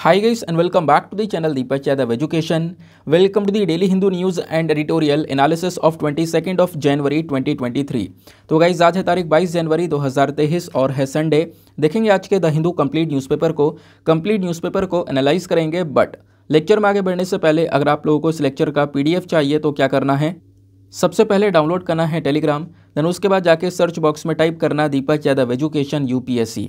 Hi guys and welcome back to the channel Deepak Yadav Education. Welcome to the Daily Hindu News and Editorial Analysis of 22nd of January 2023. तो guys आज है तारीख 22 जनवरी 2023 और है Sunday देखेंगे आज के द हिंदू कंप्लीट न्यूज़पेपर को कंप्लीट न्यूज़पेपर को एनालाइज करेंगे बट लेक्चर में आगे बढ़ने से पहले अगर आप लोगों को इस लेक्चर का पीडीएफ चाहिए तो क्या करना है सबसे पहले डाउनलोड करना है टेलीग्राम देन उसके बाद जाके सर्च बॉक्स में टाइप करना दीपक यादव एजुकेशन यूपीएससी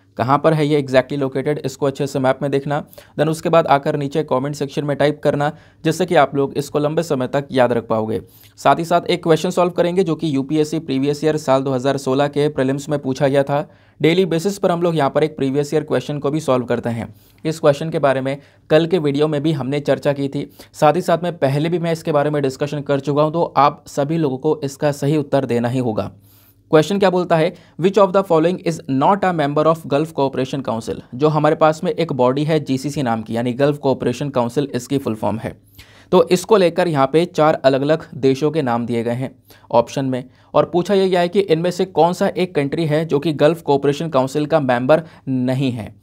कहाँ पर है ये एग्जैक्टली लोकेटेड इसको अच्छे से मैप में देखना देन उसके बाद आकर नीचे कमेंट सेक्शन में टाइप करना जिससे कि आप लोग इसको लंबे समय तक याद रख पाओगे साथ ही साथ एक क्वेश्चन सॉल्व करेंगे जो कि यूपीएससी प्रीवियस ईयर साल 2016 के प्रीलिम्स में पूछा गया था डेली बेसिस पर हम लोग यहाँ पर एक प्रीवियस ईयर क्वेश्चन को भी सॉल्व करते हैं इस क्वेश्चन के बारे में कल के वीडियो में भी हमने चर्चा की थी साथ ही साथ में पहले भी मैं इसके बारे में डिस्कशन कर चुका हूँ तो आप सभी लोगों को इसका सही उत्तर देना ही होगा क्वेश्चन क्या बोलता है which of the following is not a member of Gulf Cooperation Council जो हमारे पास में एक बॉडी है जीसीसी नाम की यानी गल्फ कोऑपरेशन काउंसिल इसकी फुल फॉर्म है तो इसको लेकर यहाँ पे चार अलग अलग देशों के नाम दिए गए हैं ऑप्शन में और पूछा यह गया है कि इनमें से कौन सा एक कंट्री है जो कि गल्फ कोऑपरेशन काउंसिल का मेंबर नहीं है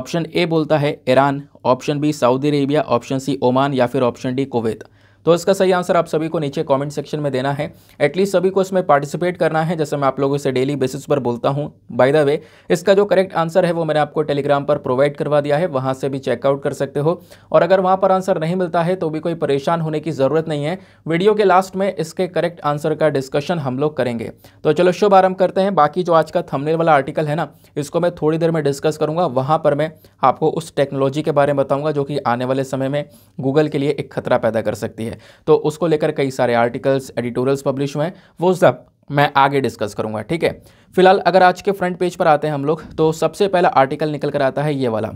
ऑप्शन ए बोलता है Iran option B Saudi Arabia option C Oman या फिर ऑप्शन डी कुवैत तो इसका सही आंसर आप सभी को नीचे कमेंट सेक्शन में देना है एटलीस्ट सभी को इसमें पार्टिसिपेट करना है जैसे मैं आप लोगों से डेली बेसिस पर बोलता हूँ बाय द वे इसका जो करेक्ट आंसर है वो मैंने आपको टेलीग्राम पर प्रोवाइड करवा दिया है वहाँ से भी चेकआउट कर सकते हो और अगर वहाँ पर आंसर नहीं मिलता है तो भी कोई परेशान होने की ज़रूरत नहीं है वीडियो के लास्ट में इसके करेक्ट आंसर का डिस्कशन हम लोग करेंगे तो चलो शुभ आरम्भ करते हैं बाकी जो आज का थमनेल वाला आर्टिकल है ना इसको मैं थोड़ी देर में डिस्कस करूँगा वहाँ पर मैं आपको उस टेक्नोलॉजी के बारे में बताऊँगा जो कि आने वाले समय में गूगल के लिए एक खतरा पैदा कर सकती है है तो उसको लेकर कई सारे आर्टिकल्स एडिटोरियल्स पब्लिश हुए हैं वो सब मैं आगे डिस्कस करूंगा ठीक है फिलहाल अगर आज के फ्रंट पेज पर आते हैं हम लोग तो सबसे पहला आर्टिकल निकल कर आता है ये वाला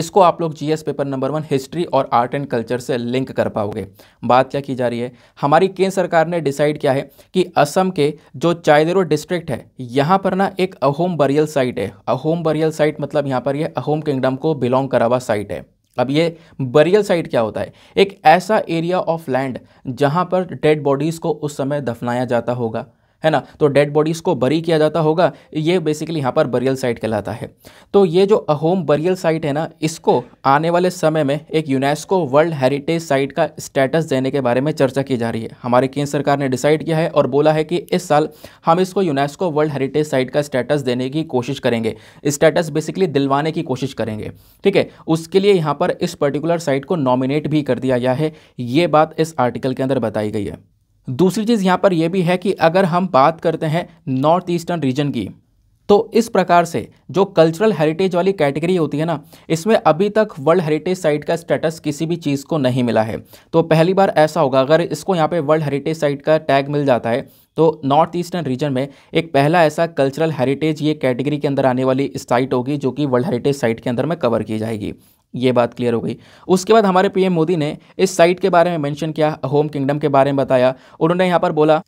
इसको आप लोग GS paper number one history और आर्ट एंड कल्चर से लिंक कर पाओगे बात क्या की जा रही है हमारी केंद्र सरकार ने डिसाइड किया है कि असम के जो चायदेरो डिस्ट्रिक्ट है यहाँ पर ना एक अहोम बरियल साइट है अहोम बरियल साइट मतलब यहाँ पर यह अहोम किंगडम को बिलोंग करा हुआ साइट है अब ये बरियल साइट क्या होता है एक ऐसा एरिया ऑफ लैंड जहाँ पर डेड बॉडीज़ को उस समय दफनाया जाता होगा है ना तो डेड बॉडीज़ को बरी किया जाता होगा ये बेसिकली यहाँ पर बरियल साइट कहलाता है तो ये जो अहोम बरियल साइट है ना इसको आने वाले समय में एक यूनेस्को वर्ल्ड हेरिटेज साइट का स्टेटस देने के बारे में चर्चा की जा रही है हमारे केंद्र सरकार ने डिसाइड किया है और बोला है कि इस साल हम इसको यूनेस्को वर्ल्ड हेरिटेज साइट का स्टेटस देने की कोशिश करेंगे स्टेटस बेसिकली दिलवाने की कोशिश करेंगे ठीक है उसके लिए यहाँ पर इस पर्टिकुलर साइट को नॉमिनेट भी कर दिया गया है ये बात इस आर्टिकल के अंदर बताई गई है दूसरी चीज़ यहाँ पर यह भी है कि अगर हम बात करते हैं नॉर्थ ईस्टर्न रीजन की तो इस प्रकार से जो कल्चरल हेरिटेज वाली कैटेगरी होती है ना इसमें अभी तक वर्ल्ड हेरिटेज साइट का स्टेटस किसी भी चीज़ को नहीं मिला है तो पहली बार ऐसा होगा अगर इसको यहाँ पे वर्ल्ड हेरिटेज साइट का टैग मिल जाता है तो नॉर्थ ईस्टर्न रीजन में एक पहला ऐसा कल्चरल हेरिटेज ये कैटेगरी के अंदर आने वाली साइट होगी जो कि वर्ल्ड हेरिटेज साइट के अंदर में कवर की जाएगी ये बात क्लियर हो गई उसके बाद हमारे पीएम मोदी ने इस साइट के बारे में मेंशन किया होम किंगडम के बारे में बताया उन्होंने यहाँ पर बोला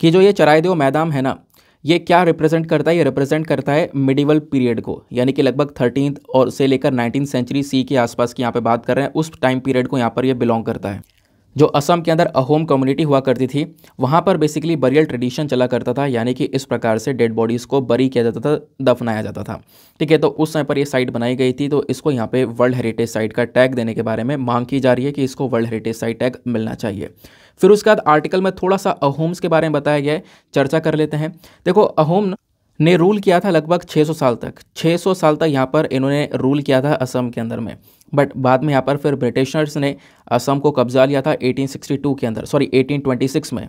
कि जो ये चरायदेव मैदान है ना ये क्या रिप्रेजेंट करता है ये रिप्रेजेंट करता है मिडिवल पीरियड को यानी कि लगभग थर्टीन और से लेकर नाइनटीन सेंचुरी सी के आसपास की यहाँ पे बात कर रहे हैं उस टाइम पीरियड को यहाँ पर ये बिलोंग करता है जो असम के अंदर अहोम कम्युनिटी हुआ करती थी वहाँ पर बेसिकली बरियल ट्रेडिशन चला करता था यानी कि इस प्रकार से डेड बॉडीज़ को बरी किया जाता था दफनाया जाता था ठीक है तो उस समय पर ये साइट बनाई गई थी तो इसको यहाँ पे वर्ल्ड हेरिटेज साइट का टैग देने के बारे में मांग की जा रही है कि इसको वर्ल्ड हेरिटेज साइट टैग मिलना चाहिए फिर उसके बाद आर्टिकल में थोड़ा सा अहोम्स के बारे में बताया गया है चर्चा कर लेते हैं देखो अहोम ने रूल किया था लगभग 600 साल तक 600 साल तक यहाँ पर इन्होंने रूल किया था असम के अंदर में बट बाद में यहाँ पर फिर ब्रिटिशर्स ने असम को कब्जा लिया था 1862 के अंदर सॉरी 1826 में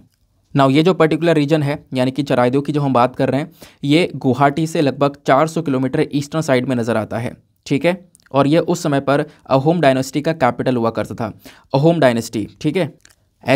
नाउ ये जो पर्टिकुलर रीजन है यानी कि चराइदेव की जो हम बात कर रहे हैं ये गुवाहाटी से लगभग 400 किलोमीटर ईस्टर्न साइड में नज़र आता है ठीक है और ये उस समय पर अहोम डायनेस्टी का कैपिटल हुआ करता था अहोम डायनेस्टी ठीक है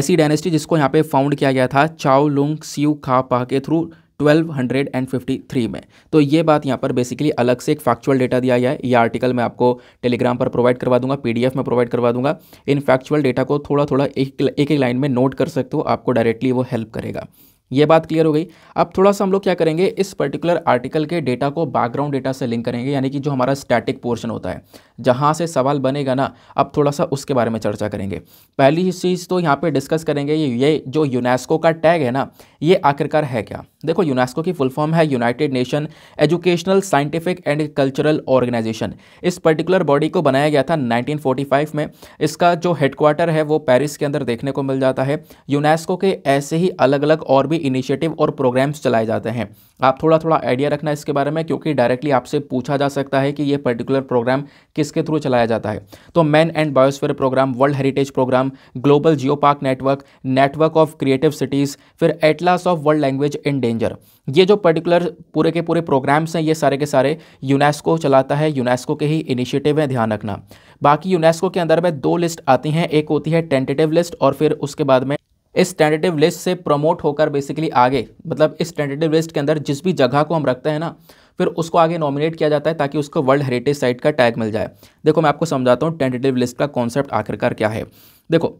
ऐसी डायनेस्टी जिसको यहाँ पे फाउंड किया गया था चाओ लुंग सीयू खा पा के थ्रू 1253 में तो ये बात यहाँ पर बेसिकली अलग से एक फैक्चुअल डेटा दिया गया है ये आर्टिकल मैं आपको टेलीग्राम पर प्रोवाइड करवा दूंगा पीडीएफ में प्रोवाइड करवा दूंगा इन फैक्चुअल डेटा को थोड़ा थोड़ा एक एक, एक लाइन में नोट कर सकते हो आपको डायरेक्टली वो हेल्प करेगा ये बात क्लियर हो गई अब थोड़ा सा हम लोग क्या करेंगे इस पर्टिकुलर आर्टिकल के डेटा को बैकग्राउंड डेटा से लिंक करेंगे यानी कि जो हमारा स्टैटिक पोर्शन होता है जहाँ से सवाल बनेगा ना अब थोड़ा सा उसके बारे में चर्चा करेंगे पहली चीज़ तो यहाँ पे डिस्कस करेंगे ये जो यूनेस्को का टैग है ना ये आखिरकार है क्या देखो यूनेस्को की फुल फॉर्म है United Nation Educational Scientific and Cultural Organisation इस पर्टिकुलर बॉडी को बनाया गया था 1945 में इसका जो हेडक्वार्टर है वो पेरिस के अंदर देखने को मिल जाता है यूनेस्को के ऐसे ही अलग अलग और भी इनिशिएटिव और प्रोग्राम्स चलाए जाते हैं आप थोड़ा थोड़ा आइडिया रखना इसके बारे में क्योंकि डायरेक्टली आपसे पूछा जा सकता है कि ये पर्टिकुलर प्रोग्राम किसके थ्रू चलाया जाता है तो man and biosphere programme world heritage programme global geo park network network of creative cities फिर atlas of world language in danger ये जो पर्टिकुलर पूरे के पूरे प्रोग्राम्स हैं ये सारे के सारे यूनेस्को चलाता है यूनेस्को के ही इनिशिएटिव हैं ध्यान रखना बाकी यूनेस्को के अंदर में दो लिस्ट आती हैं एक होती है टेंटेटिव लिस्ट और फिर उसके बाद में इस टेंटेटिव लिस्ट से प्रमोट होकर बेसिकली आगे मतलब इस टेंटेटिव लिस्ट के अंदर जिस भी जगह को हम रखते हैं ना फिर उसको आगे नॉमिनेट किया जाता है ताकि उसको वर्ल्ड हेरिटेज साइट का टैग मिल जाए देखो मैं आपको समझाता हूँ टेंटेटिव लिस्ट का कॉन्सेप्ट आखिरकार क्या है देखो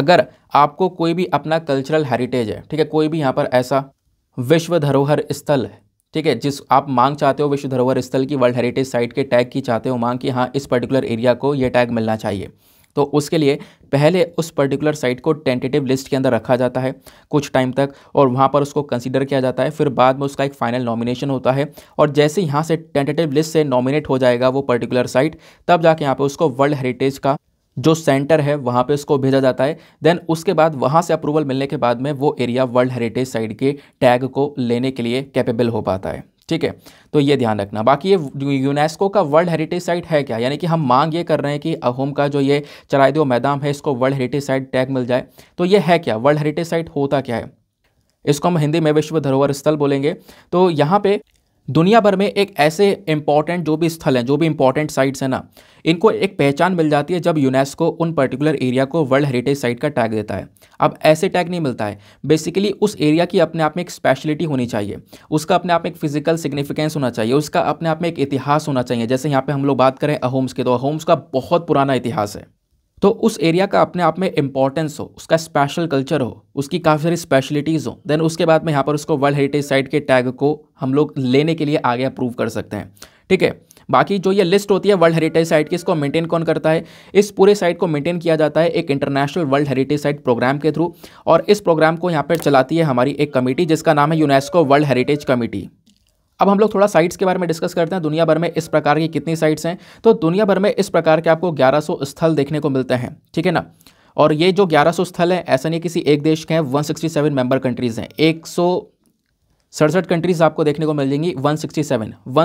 अगर आपको कोई भी अपना कल्चरल हेरिटेज है ठीक है कोई भी यहाँ पर ऐसा विश्व धरोहर स्थल है ठीक है जिस आप मांग चाहते हो विश्व धरोहर स्थल की वर्ल्ड हेरिटेज साइट के टैग की चाहते हो मांग कि हाँ इस पर्टिकुलर एरिया को ये टैग मिलना चाहिए तो उसके लिए पहले उस पर्टिकुलर साइट को टेंटेटिव लिस्ट के अंदर रखा जाता है कुछ टाइम तक और वहाँ पर उसको कंसिडर किया जाता है फिर बाद में उसका एक फाइनल नॉमिनेशन होता है और जैसे यहाँ से टेंटेटिव लिस्ट से नॉमिनेट हो जाएगा वो पर्टिकुलर साइट तब जाके यहाँ पर उसको वर्ल्ड हेरिटेज का जो सेंटर है वहाँ पे उसको भेजा जाता है देन उसके बाद वहाँ से अप्रूवल मिलने के बाद में वो एरिया वर्ल्ड हेरिटेज साइट के टैग को लेने के लिए कैपेबल हो पाता है ठीक है तो ये ध्यान रखना बाकी ये यूनेस्को का वर्ल्ड हेरिटेज साइट है क्या यानी कि हम मांग ये कर रहे हैं कि अहोम का जो ये चरायदेव मैदान है इसको वर्ल्ड हेरिटेज साइट टैग मिल जाए तो ये है क्या वर्ल्ड हेरिटेज साइट होता क्या है इसको हम हिंदी में विश्व धरोहर स्थल बोलेंगे तो यहाँ पे दुनिया भर में एक ऐसे इंपॉर्टेंट जो भी स्थल हैं जो भी इंपॉर्टेंट साइट्स हैं ना इनको एक पहचान मिल जाती है जब यूनेस्को उन पर्टिकुलर एरिया को वर्ल्ड हेरिटेज साइट का टैग देता है अब ऐसे टैग नहीं मिलता है बेसिकली उस एरिया की अपने आप में एक स्पेशलिटी होनी चाहिए उसका अपने आप में एक फिजिकल सिग्निफिकेंस होना चाहिए उसका अपने आप में एक इतिहास होना चाहिए जैसे यहाँ पर हम लोग बात करें अहोम्स के तो अहोम्स का बहुत पुराना इतिहास है तो उस एरिया का अपने आप में इंपॉर्टेंस हो उसका स्पेशल कल्चर हो उसकी काफ़ी सारी स्पेशलिटीज़ हो देन उसके बाद में यहाँ पर उसको वर्ल्ड हेरिटेज साइट के टैग को हम लोग लेने के लिए आगे अप्रूव कर सकते हैं ठीक है बाकी जो ये लिस्ट होती है वर्ल्ड हेरिटेज साइट की इसको मेंटेन कौन करता है इस पूरे साइट को मेंटेन किया जाता है एक international world heritage site programme के थ्रू और इस प्रोग्राम को यहाँ पर चलाती है हमारी एक कमेटी जिसका नाम है यूनेस्को वर्ल्ड हेरिटेज कमेटी अब हम लोग थोड़ा साइट्स के बारे में डिस्कस करते हैं दुनिया भर में इस प्रकार की कितनी साइट्स हैं तो दुनिया भर में इस प्रकार के आपको 1100 स्थल देखने को मिलते हैं ठीक है ना और ये जो 1100 स्थल हैं ऐसा नहीं किसी एक देश के हैं 167 मेंबर कंट्रीज़ हैं एक सड़सठ कंट्रीज़ आपको देखने को मिल जाएंगी 167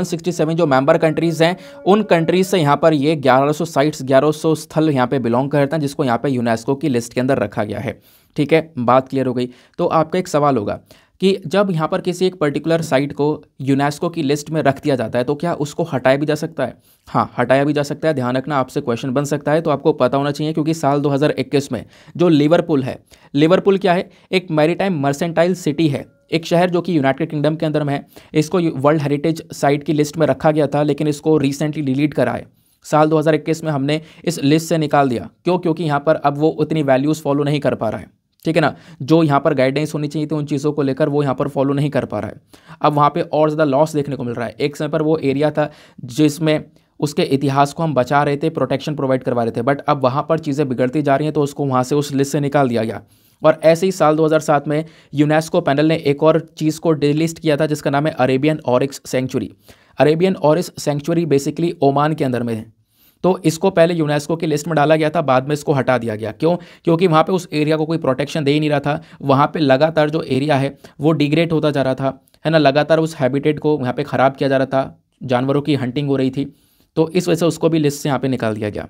167 जो मेंबर कंट्रीज़ हैं उन कंट्रीज़ से यहाँ पर ये 1100 साइट्स 1100 स्थल यहाँ पे बिलोंग करते हैं जिसको यहाँ पे यूनेस्को की लिस्ट के अंदर रखा गया है ठीक है बात क्लियर हो गई तो आपका एक सवाल होगा कि जब यहाँ पर किसी एक पर्टिकुलर साइट को यूनेस्को की लिस्ट में रख दिया जाता है तो क्या उसको हटाया भी जा सकता है हाँ हटाया भी जा सकता है ध्यान रखना आपसे क्वेश्चन बन सकता है तो आपको पता होना चाहिए क्योंकि साल 2021 में जो लिवरपूल है लिवरपूल क्या है एक मैरीटाइम मर्सेंटाइल सिटी है एक शहर जो कि यूनाइटेड किंगडम के अंदर में है इसको वर्ल्ड हेरिटेज साइट की लिस्ट में रखा गया था लेकिन इसको रिसेंटली डिलीट करा है साल 2021 में हमने इस लिस्ट से निकाल दिया क्यों क्योंकि यहाँ पर अब वो उतनी वैल्यूज़ फॉलो नहीं कर पा रहा है ठीक है ना जो यहाँ पर गाइडेंस होनी चाहिए थी उन चीज़ों को लेकर वो यहाँ पर फॉलो नहीं कर पा रहा है अब वहाँ पे और ज़्यादा लॉस देखने को मिल रहा है एक समय पर वो एरिया था जिसमें उसके इतिहास को हम बचा रहे थे प्रोटेक्शन प्रोवाइड करवा रहे थे बट अब वहाँ पर चीज़ें बिगड़ती जा रही हैं तो उसको वहाँ से उस लिस्ट से निकाल दिया गया और ऐसे ही साल 2007 में यूनेस्को पैनल ने एक और चीज़ को डिलिस्ट किया था जिसका नाम है Arabian oryx sanctuary Arabian oryx sanctuary basically Oman के अंदर में है तो इसको पहले यूनेस्को की लिस्ट में डाला गया था बाद में इसको हटा दिया गया क्यों क्योंकि वहाँ पर उस एरिया को कोई प्रोटेक्शन दे ही नहीं रहा था वहाँ पर लगातार जो एरिया है वो डिग्रेड होता जा रहा था है ना लगातार उस हैबिटेट को यहाँ पर ख़राब किया जा रहा था जानवरों की हंटिंग हो रही थी तो इस वजह से उसको भी लिस्ट से यहाँ पर निकाल दिया गया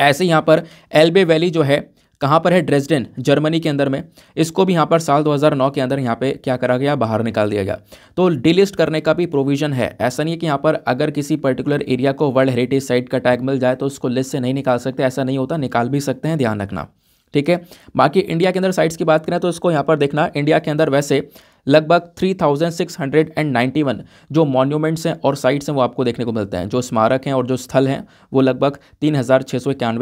ऐसे यहाँ पर एल्बे वैली जो है कहाँ पर है ड्रेसडेन जर्मनी के अंदर में इसको भी यहाँ पर साल 2009 के अंदर यहाँ पे क्या करा गया बाहर निकाल दिया गया तो डिलिस्ट करने का भी प्रोविजन है ऐसा नहीं है कि यहाँ पर अगर किसी पर्टिकुलर एरिया को वर्ल्ड हेरिटेज साइट का टैग मिल जाए तो उसको लिस्ट से नहीं निकाल सकते ऐसा नहीं होता निकाल भी सकते हैं ध्यान रखना ठीक है बाकी इंडिया के अंदर साइट्स की बात करें तो इसको यहाँ पर देखना इंडिया के अंदर वैसे लगभग 3691 जो मॉन्यूमेंट्स हैं और साइट्स हैं वो आपको देखने को मिलते हैं जो स्मारक हैं और जो स्थल हैं वो लगभग तीन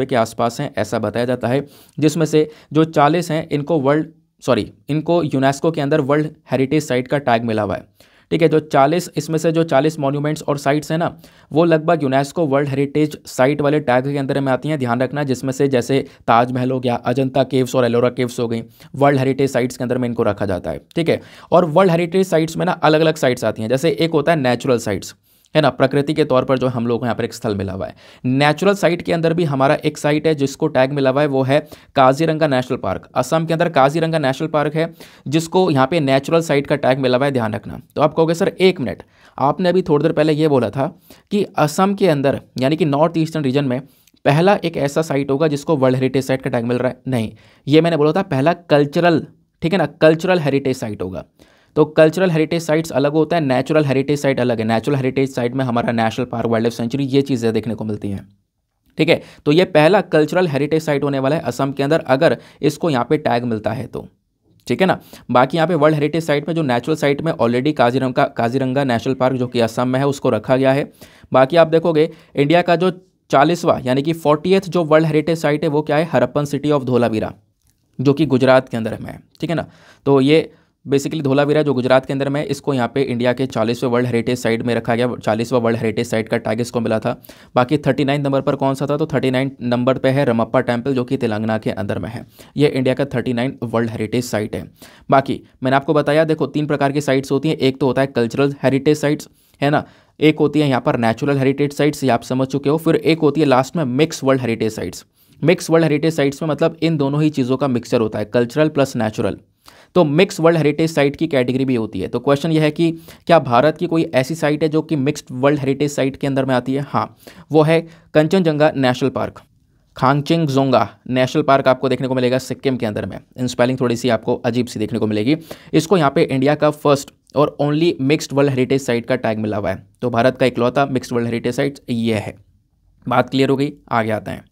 के आसपास हैं ऐसा बताया जाता है जिसमें से जो चालीस हैं इनको वर्ल्ड सॉरी इनको यूनेस्को के अंदर वर्ल्ड हेरिटेज साइट का टैग मिला हुआ है ठीक है जो 40 इसमें से जो 40 मॉन्यूमेंट्स और साइट्स हैं ना वो लगभग यूनेस्को वर्ल्ड हेरिटेज साइट वाले टैग के अंदर में आती हैं ध्यान रखना जिसमें से जैसे ताजमहल हो गया अजंता केव्स और एलोरा केव्स हो गई वर्ल्ड हेरिटेज साइट्स के अंदर में इनको रखा जाता है ठीक है और वर्ल्ड हेरिटेज साइट्स में ना अलग अलग साइट्स आती हैं जैसे एक होता है नेचुरल साइट्स है ना प्रकृति के तौर पर जो हम लोग को यहाँ पर एक स्थल मिला हुआ है नेचुरल साइट के अंदर भी हमारा एक साइट है जिसको टैग मिला हुआ है वो है काजीरंगा नेशनल पार्क असम के अंदर काजीरंगा नेशनल पार्क है जिसको यहाँ पे नेचुरल साइट का टैग मिला हुआ है ध्यान रखना तो आप कहोगे सर एक मिनट आपने अभी थोड़ी देर पहले ये बोला था कि असम के अंदर यानी कि नॉर्थ ईस्टर्न रीजन में पहला एक ऐसा साइट होगा जिसको वर्ल्ड हेरिटेज साइट का टैग मिल रहा है नहीं ये मैंने बोला था पहला कल्चरल ठीक है ना कल्चरल हेरिटेज साइट होगा तो कल्चरल हेरिटेज साइट्स अलग होता है नेचुरल हेरिटेज साइट अलग है नेचुरल हेरिटेज साइट में हमारा national park wildlife sanctuary ये चीज़ें देखने को मिलती हैं ठीक है तो ये पहला कल्चरल हेरिटेज साइट होने वाला है असम के अंदर अगर इसको यहाँ पे टैग मिलता है तो ठीक है ना बाकी यहाँ पे वर्ल्ड हेरिटेज साइट में जो नेचुरल साइट में already Kaziranga Kaziranga national park जो कि असम में है उसको रखा गया है बाकी आप देखोगे इंडिया का जो चालीसवा यानी कि फोर्टीएथ जो वर्ल्ड हेरिटेज साइट है वो क्या है हरप्पन सिटी ऑफ धोलावीरा जो कि गुजरात के अंदर में है ठीक है ना तो ये बेसिकली धोलावीरा जो गुजरात के अंदर में इसको यहाँ पे इंडिया के चालीसवें वर्ल्ड हेरिटेज साइट में रखा गया चालीसवा वर्ल्ड हेरिटेज साइट का टैग इसको मिला था बाकी थर्टी नाइन नंबर पर कौन सा था तो थर्टी नाइन नंबर पर है रमप्पा टेम्पल जो कि तेलंगाना के अंदर में है ये इंडिया का thirty nine world heritage site है बाकी मैंने आपको बताया देखो तीन प्रकार की साइट्स होती हैं एक तो होता है कल्चरल हेरिटेज साइट्स है ना एक होती है यहाँ पर नेचुरल हेरिटेज साइट्स ये आप समझ चुके हो फिर एक होती है लास्ट में mix world heritage sites mix world heritage sites में मतलब इन दोनों ही चीज़ों का मिक्सचर होता है कल्चरल प्लस नेचुरल तो मिक्स वर्ल्ड हेरिटेज साइट की कैटेगरी भी होती है तो क्वेश्चन यह है कि क्या भारत की कोई ऐसी साइट है जो कि मिक्सड वर्ल्ड हेरिटेज साइट के अंदर में आती है हाँ वो है Kanchenjunga national park Khangchendzonga national park आपको देखने को मिलेगा सिक्किम के अंदर में इन स्पेलिंग थोड़ी सी आपको अजीब सी देखने को मिलेगी इसको यहाँ पे इंडिया का फर्स्ट और only mixed world heritage site का टैग मिला हुआ है तो भारत का इकलौता मिक्स्ड वर्ल्ड हेरिटेज साइट ये है बात क्लियर हो गई आगे आते हैं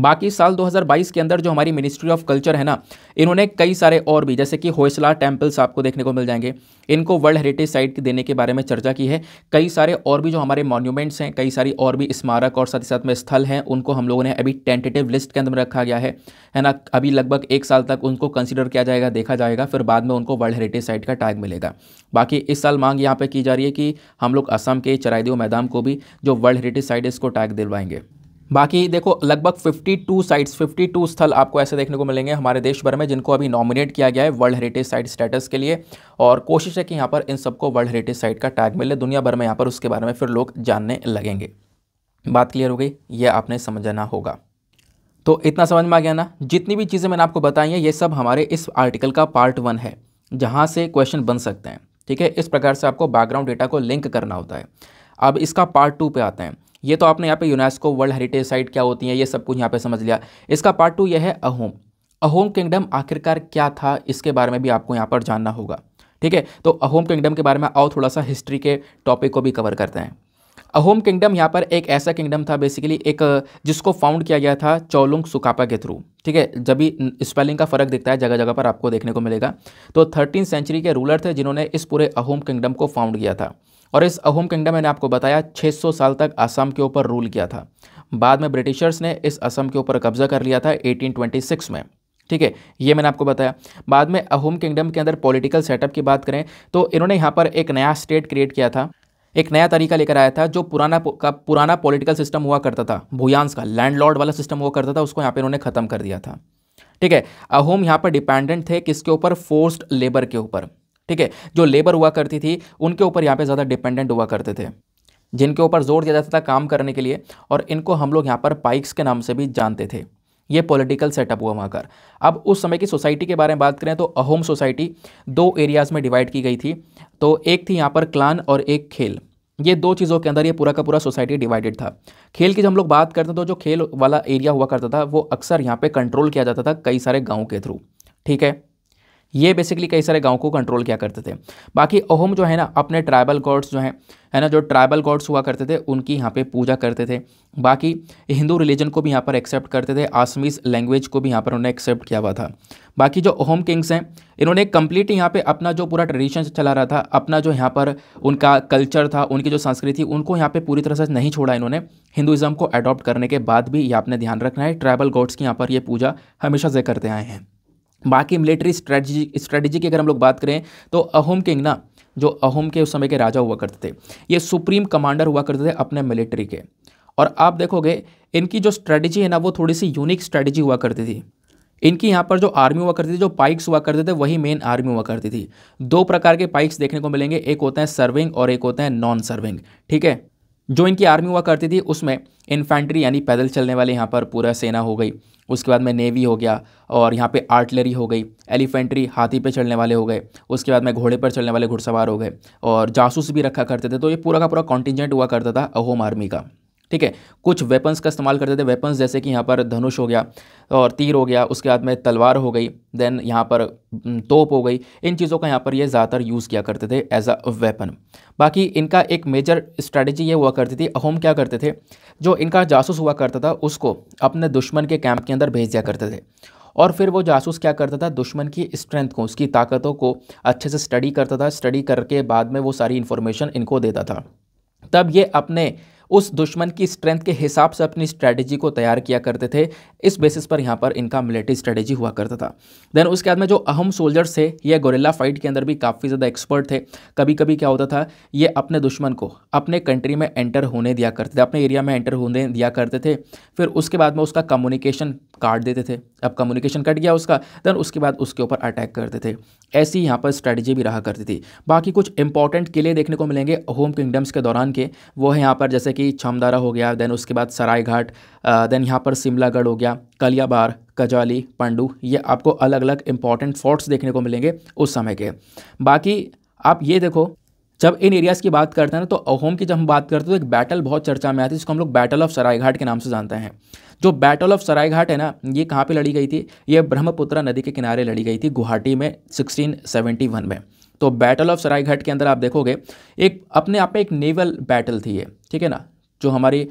बाकी साल 2022 के अंदर जो हमारी मिनिस्ट्री ऑफ कल्चर है ना इन्होंने कई सारे और भी जैसे कि होसला टेम्पल्स आपको देखने को मिल जाएंगे इनको वर्ल्ड हेरिटेज साइट देने के बारे में चर्चा की है कई सारे और भी जो हमारे मॉन्यूमेंट्स हैं कई सारी और भी स्मारक और साथ ही साथ में स्थल हैं उनको हम लोगों ने अभी टेंटेटिव लिस्ट के अंदर रखा गया है है ना अभी लगभग एक साल तक उनको कंसिडर किया जाएगा देखा जाएगा फिर बाद में उनको वर्ल्ड हेरिटेज साइट का टैग मिलेगा बाकी इस साल मांग यहाँ पर की जा रही है कि हम लोग असम के चराइदेव मैदान को भी जो वर्ल्ड हेरिटेज साइट है इसको टैग दिलवाएंगे बाकी देखो लगभग 52 साइट्स 52 स्थल आपको ऐसे देखने को मिलेंगे हमारे देश भर में जिनको अभी नॉमिनेट किया गया है वर्ल्ड हेरिटेज साइट स्टेटस के लिए और कोशिश है कि यहाँ पर इन सबको वर्ल्ड हेरिटेज साइट का टैग मिले दुनिया भर में यहाँ पर उसके बारे में फिर लोग जानने लगेंगे बात क्लियर हो गई ये आपने समझना होगा तो इतना समझ में आ गया ना जितनी भी चीज़ें मैंने आपको बताई हैं ये सब हमारे इस आर्टिकल का पार्ट वन है जहाँ से क्वेश्चन बन सकते हैं ठीक है इस प्रकार से आपको बैकग्राउंड डेटा को लिंक करना होता है अब इसका पार्ट टू पे आते हैं ये तो आपने यहाँ पे यूनेस्को वर्ल्ड हेरिटेज साइट क्या होती है ये सब कुछ यहाँ पे समझ लिया इसका पार्ट टू ये है अहोम अहोम किंगडम आखिरकार क्या था इसके बारे में भी आपको यहाँ पर जानना होगा ठीक है तो अहोम किंगडम के बारे में आओ थोड़ा सा हिस्ट्री के टॉपिक को भी कवर करते हैं अहोम किंगडम यहाँ पर एक ऐसा किंगडम था बेसिकली एक जिसको फाउंड किया गया था चौलुंग सुकापा के थ्रू ठीक है जब भी स्पेलिंग का फ़र्क दिखता है जगह जगह पर आपको देखने को मिलेगा तो थर्टीन सेंचुरी के रूलर थे जिन्होंने इस पूरे अहोम किंगडम को फाउंड किया था और इस अहोम किंगडम ने आपको बताया 600 साल तक असम के ऊपर रूल किया था बाद में ब्रिटिशर्स ने इस असम के ऊपर कब्जा कर लिया था 1826 में ठीक है ये मैंने आपको बताया बाद में अहोम किंगडम के अंदर पॉलिटिकल सेटअप की बात करें तो इन्होंने यहाँ पर एक नया स्टेट क्रिएट किया था एक नया तरीका लेकर आया था जो पुराना का पुराना पॉलिटिकल सिस्टम हुआ करता था भूयांस का लैंडलॉर्ड वाला सिस्टम हुआ करता था उसको यहाँ पे इन्होंने ख़त्म कर दिया था ठीक है अहोम यहाँ पर डिपेंडेंट थे किसके ऊपर फोर्स्ड लेबर के ऊपर ठीक है जो लेबर हुआ करती थी उनके ऊपर यहाँ पे ज़्यादा डिपेंडेंट हुआ करते थे जिनके ऊपर जोर दिया जाता था काम करने के लिए और इनको हम लोग यहाँ पर पाइक्स के नाम से भी जानते थे ये पॉलिटिकल सेटअप हुआ वहाँ कर अब उस समय की सोसाइटी के बारे में बात करें तो अहोम सोसाइटी दो एरियाज़ में डिवाइड की गई थी तो एक थी यहाँ पर क्लान और एक खेल ये दो चीज़ों के अंदर ये पूरा का पूरा सोसाइटी डिवाइडेड था खेल की जब हम लोग बात करते हैं तो जो खेल वाला एरिया हुआ करता था वो अक्सर यहाँ पे कंट्रोल किया जाता था कई सारे गाँव के थ्रू ठीक है ये बेसिकली कई सारे गांव को कंट्रोल किया करते थे बाकी अहोम जो है ना अपने ट्राइबल गॉड्स जो हैं है ना जो ट्राइबल गॉड्स हुआ करते थे उनकी यहाँ पे पूजा करते थे बाकी हिंदू रिलीजन को भी यहाँ पर एक्सेप्ट करते थे आसमीस लैंग्वेज को भी यहाँ पर उन्होंने एक्सेप्ट किया हुआ था बाकी जो अहोम किंग्स हैं इन्होंने कम्प्लीट यहाँ पर अपना जो पूरा ट्रेडिशन चला रहा था अपना जो यहाँ पर उनका कल्चर था उनकी जो संस्कृति उनको यहाँ पर पूरी तरह से नहीं छोड़ा इन्होंने हिंदुज़म को अडॉप्ट करने के बाद भी ये आपने ध्यान रखना है ट्राइबल गॉड्स की यहाँ पर ये पूजा हमेशा से करते आए हैं बाकी मिलिट्री स्ट्रेटजी स्ट्रेटजी की अगर हम लोग बात करें तो अहोम किंग ना जो अहोम के उस समय के राजा हुआ करते थे ये सुप्रीम कमांडर हुआ करते थे अपने मिलिट्री के और आप देखोगे इनकी जो स्ट्रेटजी है ना वो थोड़ी सी यूनिक स्ट्रेटजी हुआ करती थी इनकी यहाँ पर जो आर्मी हुआ करती थी जो पाइक्स हुआ करते थे वही मेन आर्मी हुआ करती थी दो प्रकार के पाइक्स देखने को मिलेंगे एक होते हैं सर्विंग और एक होते हैं नॉन सर्विंग ठीक है जो इनकी आर्मी हुआ करती थी उसमें इन्फेंट्री यानी पैदल चलने वाले यहाँ पर पूरा सेना हो गई उसके बाद में नेवी हो गया और यहाँ पे आर्टिलरी हो गई एलिफेंट्री हाथी पे चलने वाले हो गए उसके बाद में घोड़े पर चलने वाले घुड़सवार हो गए और जासूस भी रखा करते थे तो ये पूरा का पूरा कॉन्टिजेंट हुआ करता था अहोम आर्मी का ठीक है कुछ वेपन्स का इस्तेमाल करते थे वेपन्स जैसे कि यहाँ पर धनुष हो गया और तीर हो गया उसके बाद में तलवार हो गई देन यहाँ पर तोप हो गई इन चीज़ों का यहाँ पर ये ज़्यादातर यूज़ किया करते थे एज अ वेपन बाकी इनका एक मेजर स्ट्रेटजी ये हुआ करती थी अहोम क्या करते थे जो इनका जासूस हुआ करता था उसको अपने दुश्मन के कैंप के अंदर भेज दिया करते थे और फिर वो जासूस क्या करता था दुश्मन की स्ट्रेंथ को उसकी ताकतों को अच्छे से स्टडी करता था स्टडी करके बाद में वो सारी इन्फॉर्मेशन इनको देता था तब ये अपने उस दुश्मन की स्ट्रेंथ के हिसाब से अपनी स्ट्रैटेजी को तैयार किया करते थे इस बेसिस पर यहाँ पर इनका मिलिट्री स्ट्रेटेजी हुआ करता था देन उसके बाद में जो अहम सोल्जर्स थे ये गोरेला फाइट के अंदर भी काफ़ी ज़्यादा एक्सपर्ट थे कभी कभी क्या होता था ये अपने दुश्मन को अपने कंट्री में एंटर होने दिया करते थे अपने एरिया में एंटर होने दिया करते थे फिर उसके बाद में उसका कम्युनिकेशन काट देते थे अब कम्युनिकेशन कट गया उसका देन उसके बाद उसके ऊपर अटैक करते थे ऐसी यहाँ पर स्ट्रैटेजी भी रहा करती थी बाकी कुछ इंपॉर्टेंट किले देखने को मिलेंगे होम किंगडम्स के दौरान के वो है यहाँ पर जैसे कि छमदारा हो गया देन उसके बाद सरायघाट देन यहाँ पर शिमलागढ़ हो गया कलियाबार कजाली पंडू ये आपको अलग अलग इंपॉर्टेंट फोर्ट्स देखने को मिलेंगे उस समय के बाकी आप ये देखो जब इन एरियाज़ की बात करते हैं ना तो अहोम की जब हम बात करते हैं तो एक बैटल बहुत चर्चा में आती है जिसको हम लोग बैटल ऑफ सरायघाट के नाम से जानते हैं जो बैटल ऑफ सरायघाट है ना ये कहाँ पे लड़ी गई थी ये ब्रह्मपुत्रा नदी के किनारे लड़ी गई थी गुवाहाटी में सिक्सटीन में तो बैटल ऑफ सरायघाट के अंदर आप देखोगे एक अपने आप में एक नेवल बैटल थी ये ठीक है ना जो हमारी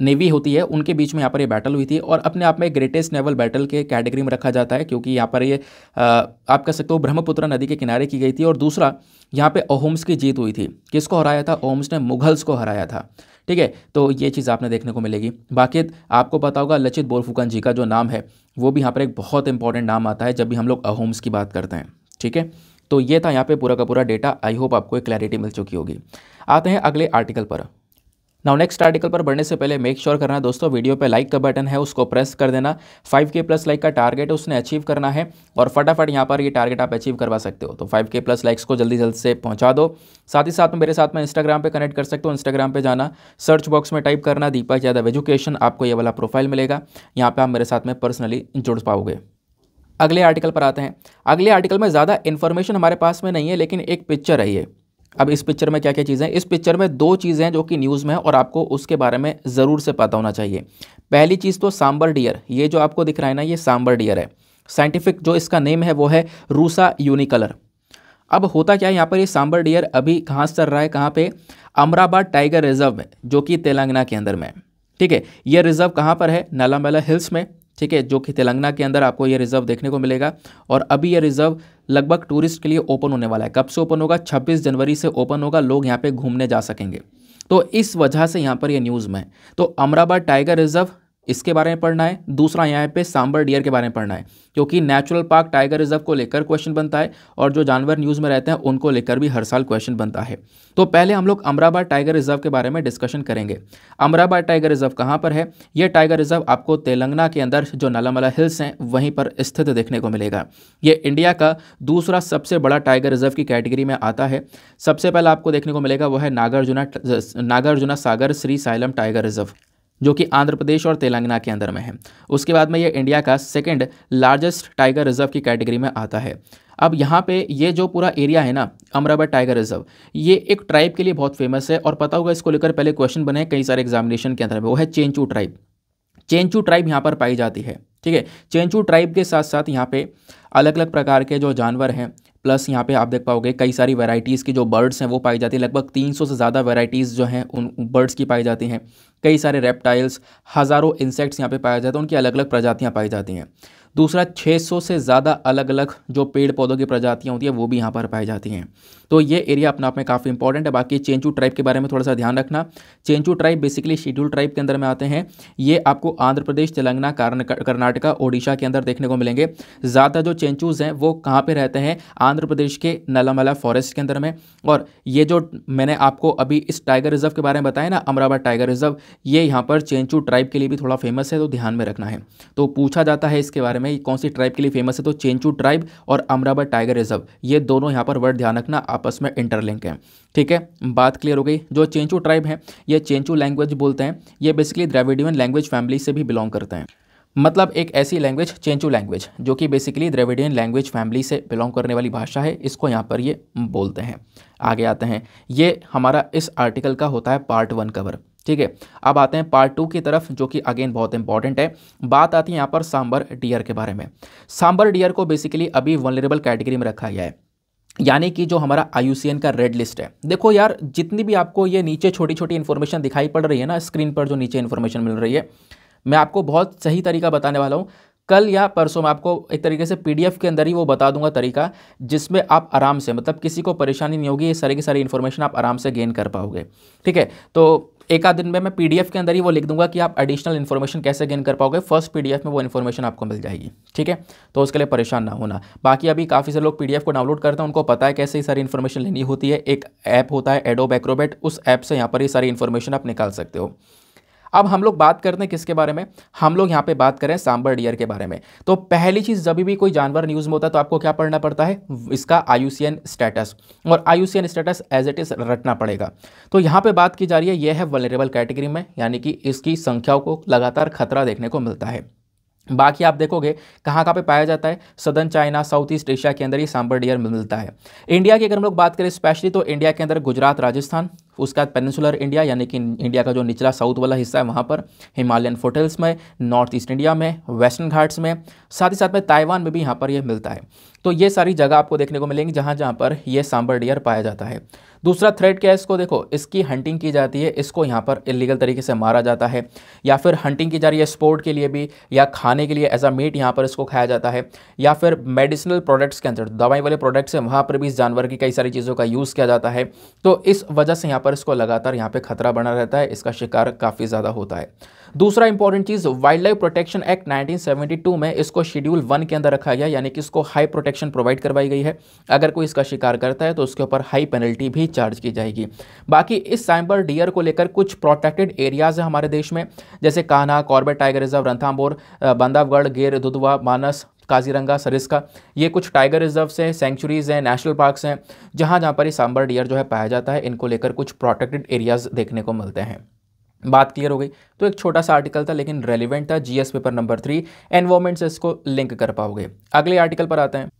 नेवी होती है उनके बीच में यहाँ पर ये बैटल हुई थी और अपने आप में ग्रेटेस्ट नेवल बैटल के कैटेगरी में रखा जाता है क्योंकि यहाँ पर ये आप कह सकते हो ब्रह्मपुत्र नदी के किनारे की गई थी और दूसरा यहाँ पे ओहोम्स की जीत हुई थी किसको हराया था ओम्स ने मुगल्स को हराया था ठीक है तो ये चीज़ आपने देखने को मिलेगी बाकी आपको पता होगा लचित बोरफुकन जी का जो नाम है वो भी यहाँ पर एक बहुत इंपॉर्टेंट नाम आता है जब भी हम लोग अहोम्स की बात करते हैं ठीक है तो ये था यहाँ पे पूरा का पूरा डेटा आई होप आपको एक क्लैरिटी मिल चुकी होगी आते हैं अगले आर्टिकल पर नाउ नेक्स्ट आर्टिकल पर बढ़ने से पहले मेक श्योर sure करना दोस्तों वीडियो पे लाइक का बटन है उसको प्रेस कर देना 5k प्लस लाइक का टारगेट उसने अचीव करना है और फटाफट यहाँ पर ये टारगेट आप अचीव करवा सकते हो तो 5k प्लस लाइक्स को जल्दी जल्द से पहुँचा दो साथ ही साथ में मेरे साथ में इंस्टाग्राम पर कनेक्ट कर सकते हो इंस्टाग्राम पर जाना सर्च बॉक्स में टाइप करना दीपक यादव एजुकेशन आपको ये वाला प्रोफाइल मिलेगा यहाँ पर आप मेरे साथ में पर्सनली जुड़ पाओगे अगले आर्टिकल पर आते हैं अगले आर्टिकल में ज़्यादा इन्फॉर्मेशन हमारे पास में नहीं है लेकिन एक पिक्चर है ये अब इस पिक्चर में क्या क्या चीज़ें हैं इस पिक्चर में दो चीज़ें हैं जो कि न्यूज़ में है और आपको उसके बारे में ज़रूर से पता होना चाहिए पहली चीज़ तो सांबर डियर ये जो आपको दिख रहा है ना ये सांबर डियर है साइंटिफिक जो इसका नेम है वो है रूसा यूनिकलर अब होता क्या है यहाँ पर ये सांबर डियर अभी कहाँ से चल रहा है कहाँ पर अमराबाद टाइगर रिजर्व में जो कि तेलंगाना के अंदर में ठीक है ये रिजर्व कहाँ पर है नालामेला हिल्स में ठीक है जो कि तेलंगाना के अंदर आपको ये रिजर्व देखने को मिलेगा और अभी ये रिजर्व लगभग टूरिस्ट के लिए ओपन होने वाला है कब से ओपन होगा 26 जनवरी से ओपन होगा लोग यहाँ पे घूमने जा सकेंगे तो इस वजह से यहाँ पर ये यह न्यूज़ में तो अमराबाद टाइगर रिजर्व इसके बारे में पढ़ना है दूसरा यहाँ पे सांबर डियर के बारे में पढ़ना है क्योंकि नेचुरल पार्क टाइगर रिजर्व को लेकर क्वेश्चन बनता है और जो जानवर न्यूज़ में रहते हैं उनको लेकर भी हर साल क्वेश्चन बनता है तो पहले हम लोग अमराबाद टाइगर रिजर्व के बारे में डिस्कशन करेंगे अमराबाद टाइगर रिजर्व कहाँ पर है यह टाइगर रिजर्व आपको तेलंगाना के अंदर जो नलामला हिल्स हैं वहीं पर स्थित देखने को मिलेगा ये इंडिया का दूसरा सबसे बड़ा टाइगर रिजर्व की कैटेगरी में आता है सबसे पहले आपको देखने को मिलेगा वह है Nagarjuna Nagarjuna Sagar Srisailam tiger reserve जो कि आंध्र प्रदेश और तेलंगाना के अंदर में है उसके बाद में ये इंडिया का सेकेंड लार्जेस्ट टाइगर रिजर्व की कैटेगरी में आता है अब यहाँ पे ये जो पूरा एरिया है ना अमराबाद टाइगर रिजर्व ये एक ट्राइब के लिए बहुत फेमस है और पता होगा इसको लेकर पहले क्वेश्चन बने कई सारे एग्जामिनेशन के अंदर में वो है चेंचू ट्राइब चेंचू ट्राइब यहाँ पर पाई जाती है ठीक है चेंचू ट्राइब के साथ साथ यहाँ पे अलग अलग प्रकार के जो जानवर हैं प्लस यहाँ पे आप देख पाओगे कई सारी वैरायटीज़ की जो बर्ड्स हैं वो पाई जाती है लगभग 300 से ज़्यादा वैरायटीज़ जो हैं उन बर्ड्स की पाई जाती हैं कई सारे रेप्टाइल्स हज़ारों इंसेक्ट्स यहाँ पे पाए जाते हैं उनकी अलग अलग प्रजातियाँ पाई जाती हैं दूसरा 600 से ज़्यादा अलग अलग जो पेड़ पौधों की प्रजातियाँ होती हैं वो भी यहाँ पर पाई जाती हैं तो ये एरिया अपने आप में काफ़ी इंपॉर्टेंट है बाकी चेंचू ट्राइब के बारे में थोड़ा सा ध्यान रखना Chenchu tribe basically schedule tribe के अंदर में आते हैं ये आपको आंध्र प्रदेश तेलंगाना कर्नाटका ओडिशा के अंदर देखने को मिलेंगे ज़्यादा जो चेंचूज़ हैं वो कहाँ पर रहते हैं आंध्र प्रदेश के नलामला फॉरेस्ट के अंदर में और ये जो मैंने आपको अभी इस टाइगर रिजर्व के बारे में बताया ना अमराबाद टाइगर रिजर्व ये यहाँ पर चेंचू ट्राइब के लिए भी थोड़ा फेमस है तो ध्यान में रखना है तो पूछा जाता है इसके बारे में में कौन सी ट्राइब के लिए फेमस है तो चेंचू ट्राइब और अमराबा टाइगर रिजर्व ये दोनों यहाँ पर वर्ड ध्यान रखना आपस में इंटरलिंक है ठीक है बात क्लियर हो गई जो चेंचू ट्राइब है ये चेंचू लैंग्वेज बोलते हैं ये बेसिकली द्रेविडियन लैंग्वेज फैमिली से भी बिलोंग करते हैं मतलब एक ऐसी लैंग्वेज चेंचू लैंग्वेज जो कि बेसिकली द्रेविडियन लैंग्वेज फैमिली से बिलोंग करने वाली भाषा है इसको यहाँ पर ये बोलते हैं आगे आते हैं ये हमारा इस आर्टिकल का होता है पार्ट वन कवर ठीक है अब आते हैं पार्ट टू की तरफ जो कि अगेन बहुत इंपॉर्टेंट है बात आती है यहाँ पर सांबर डियर के बारे में सांबर डियर को बेसिकली अभी वनरेबल कैटेगरी में रखा गया है यानी कि जो हमारा आई का रेड लिस्ट है देखो यार जितनी भी आपको ये नीचे छोटी छोटी इन्फॉर्मेशन दिखाई पड़ रही है ना स्क्रीन पर जो नीचे इन्फॉर्मेशन मिल रही है मैं आपको बहुत सही तरीका बताने वाला हूँ कल या परसों मैं आपको एक तरीके से पीडीएफ के अंदर ही वो बता दूंगा तरीका जिसमें आप आराम से मतलब किसी को परेशानी नहीं होगी ये सारी की सारी इन्फॉर्मेशन आप आराम से गेन कर पाओगे ठीक है तो एक आध दिन में मैं पीडीएफ के अंदर ही वो लिख दूंगा कि आप एडिशनल इन्फॉर्मेशन कैसे गेन कर पाओगे फर्स्ट पीडीएफ में वो इन्फॉर्मेशन आपको मिल जाएगी ठीक है तो उसके लिए परेशान ना होना बाकी अभी काफ़ी सारे लोग पीडीएफ को डाउनलोड करते हैं उनको पता है कैसे ये सारी इन्फॉर्मेशन लेनी होती है एक ऐप होता है एडो बैक्रोबेट उस ऐप से यहाँ पर ही सारी इन्फॉर्मेशन आप निकाल सकते हो अब हम लोग बात करते हैं किसके बारे में हम लोग यहाँ पे बात करें सांबर डियर के बारे में तो पहली चीज़ जब भी कोई जानवर न्यूज़ में होता है तो आपको क्या पढ़ना पड़ता है इसका आयुसियन स्टेटस और I U C N status as it is रटना पड़ेगा तो यहाँ पर बात की जा रही है यह है वलरेबल कैटेगरी में यानी कि इसकी संख्याओं को लगातार खतरा देखने को मिलता है बाकी आप देखोगे कहाँ कहाँ पे पाया जाता है southern China South East Asia के अंदर ये सांबर डियर मिलता है इंडिया की अगर हम लोग बात करें स्पेशली तो इंडिया के अंदर गुजरात राजस्थान उसके बाद पेनिसुलर इंडिया यानी कि इंडिया का जो निचला साउथ वाला हिस्सा है वहाँ पर हिमालयन फोटल्स में नॉर्थ ईस्ट इंडिया में वेस्टर्न घाट्स में साथ ही साथ में ताइवान में भी यहाँ पर यह मिलता है तो ये सारी जगह आपको देखने को मिलेंगी जहाँ जहाँ पर यह सांबर डियर पाया जाता है दूसरा थ्रेड क्या है इसको देखो इसकी हंटिंग की जाती है इसको यहाँ पर इलीगल तरीके से मारा जाता है या फिर हंटिंग की जा रही है स्पोर्ट के लिए भी या खाने के लिए एज अ मीट यहाँ पर इसको खाया जाता है या फिर मेडिसिनल प्रोडक्ट्स के अंदर दवाई वाले प्रोडक्ट्स हैं वहाँ पर भी इस जानवर की कई सारी चीज़ों का यूज़ किया जाता है तो इस वजह से यहाँ यहाँ पर इसको लगातार यहाँ पे खतरा बना रहता है इसका शिकार काफ़ी ज़्यादा होता है दूसरा इंपॉर्टेंट चीज़ वाइल्ड लाइफ प्रोटेक्शन एक्ट 1972 में इसको शेड्यूल वन के अंदर रखा गया यानी कि इसको हाई प्रोटेक्शन प्रोवाइड करवाई गई है अगर कोई इसका शिकार करता है तो उसके ऊपर हाई पेनल्टी भी चार्ज की जाएगी बाकी इस साइबर डियर को लेकर कुछ प्रोटेक्टेड एरियाज़ हैं हमारे देश में जैसे Kanha Corbett tiger reserve Ranthambore Bandhavgarh Gir Dudhwa Manas Kaziranga Sariska ये कुछ टाइगर रिजर्व्स हैं सेंचुरीज़ हैं नेशनल पार्क्स हैं जहाँ जहाँ पर ये सांबर डियर जो है पाया जाता है इनको लेकर कुछ प्रोटेक्टेड एरियाज़ देखने को मिलते हैं बात क्लियर हो गई तो एक छोटा सा आर्टिकल था लेकिन रेलिवेंट था G S paper number three environment से इसको लिंक कर पाओगे अगले आर्टिकल पर आते हैं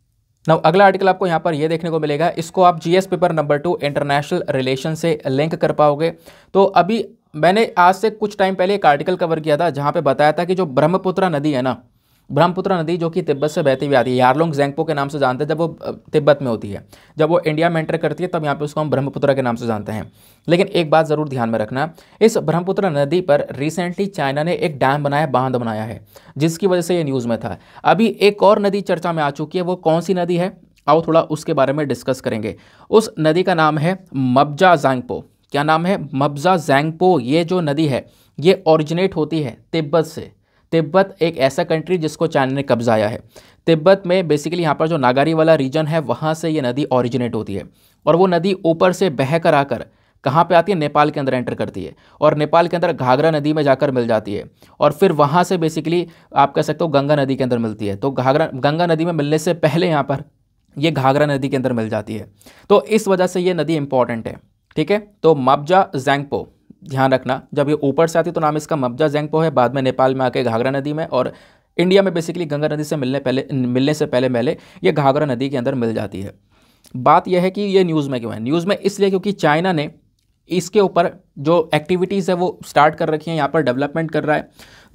नव अगला आर्टिकल आपको यहाँ पर यह देखने को मिलेगा इसको आप G S paper number two international relation से लिंक कर पाओगे तो अभी मैंने आज से कुछ टाइम पहले एक आर्टिकल कवर किया था जहाँ पर बताया था कि जो ब्रह्मपुत्र नदी है ना ब्रह्मपुत्र नदी जो कि तिब्बत से बहती हुई आती है यारलोंग जैंगपो के नाम से जानते हैं जब वो तिब्बत में होती है जब वो इंडिया में एंटर करती है तब यहाँ पे उसको हम ब्रह्मपुत्र के नाम से जानते हैं लेकिन एक बात ज़रूर ध्यान में रखना इस ब्रह्मपुत्र नदी पर रिसेंटली चाइना ने एक डैम बनाया बांध बनाया है जिसकी वजह से ये न्यूज़ में था अभी एक और नदी चर्चा में आ चुकी है वो कौन सी नदी है आओ थोड़ा उसके बारे में डिस्कस करेंगे उस नदी का नाम है मब्जा जैंगपो क्या नाम है मब्जा जैंगपो ये जो नदी है ये ओरिजिनेट होती है तिब्बत से तिब्बत एक ऐसा कंट्री जिसको चाइना ने कब्जाया है तिब्बत में बेसिकली यहाँ पर जो नागारी वाला रीजन है वहाँ से ये नदी ऑरिजिनेट होती है और वो नदी ऊपर से बह कर आकर कहाँ पे आती है नेपाल के अंदर एंटर करती है और नेपाल के अंदर घाघरा नदी में जाकर मिल जाती है और फिर वहाँ से बेसिकली आप कह सकते हो गंगा नदी के अंदर मिलती है तो घाघरा गंगा नदी में मिलने से पहले यहाँ पर ये घाघरा नदी के अंदर मिल जाती है तो इस वजह से ये नदी इंपॉर्टेंट है ठीक है तो मबजा जैंगपो ध्यान रखना जब ये ऊपर से आती तो नाम इसका मब्जा जेंगपो है बाद में नेपाल में आके घाघरा नदी में और इंडिया में बेसिकली गंगा नदी से मिलने पहले मिलने से पहले पहले ये घाघरा नदी के अंदर मिल जाती है बात यह है कि ये न्यूज़ में क्यों है न्यूज़ में इसलिए क्योंकि चाइना ने इसके ऊपर जो एक्टिविटीज़ है वो स्टार्ट कर रखी हैं यहाँ पर डेवलपमेंट कर रहा है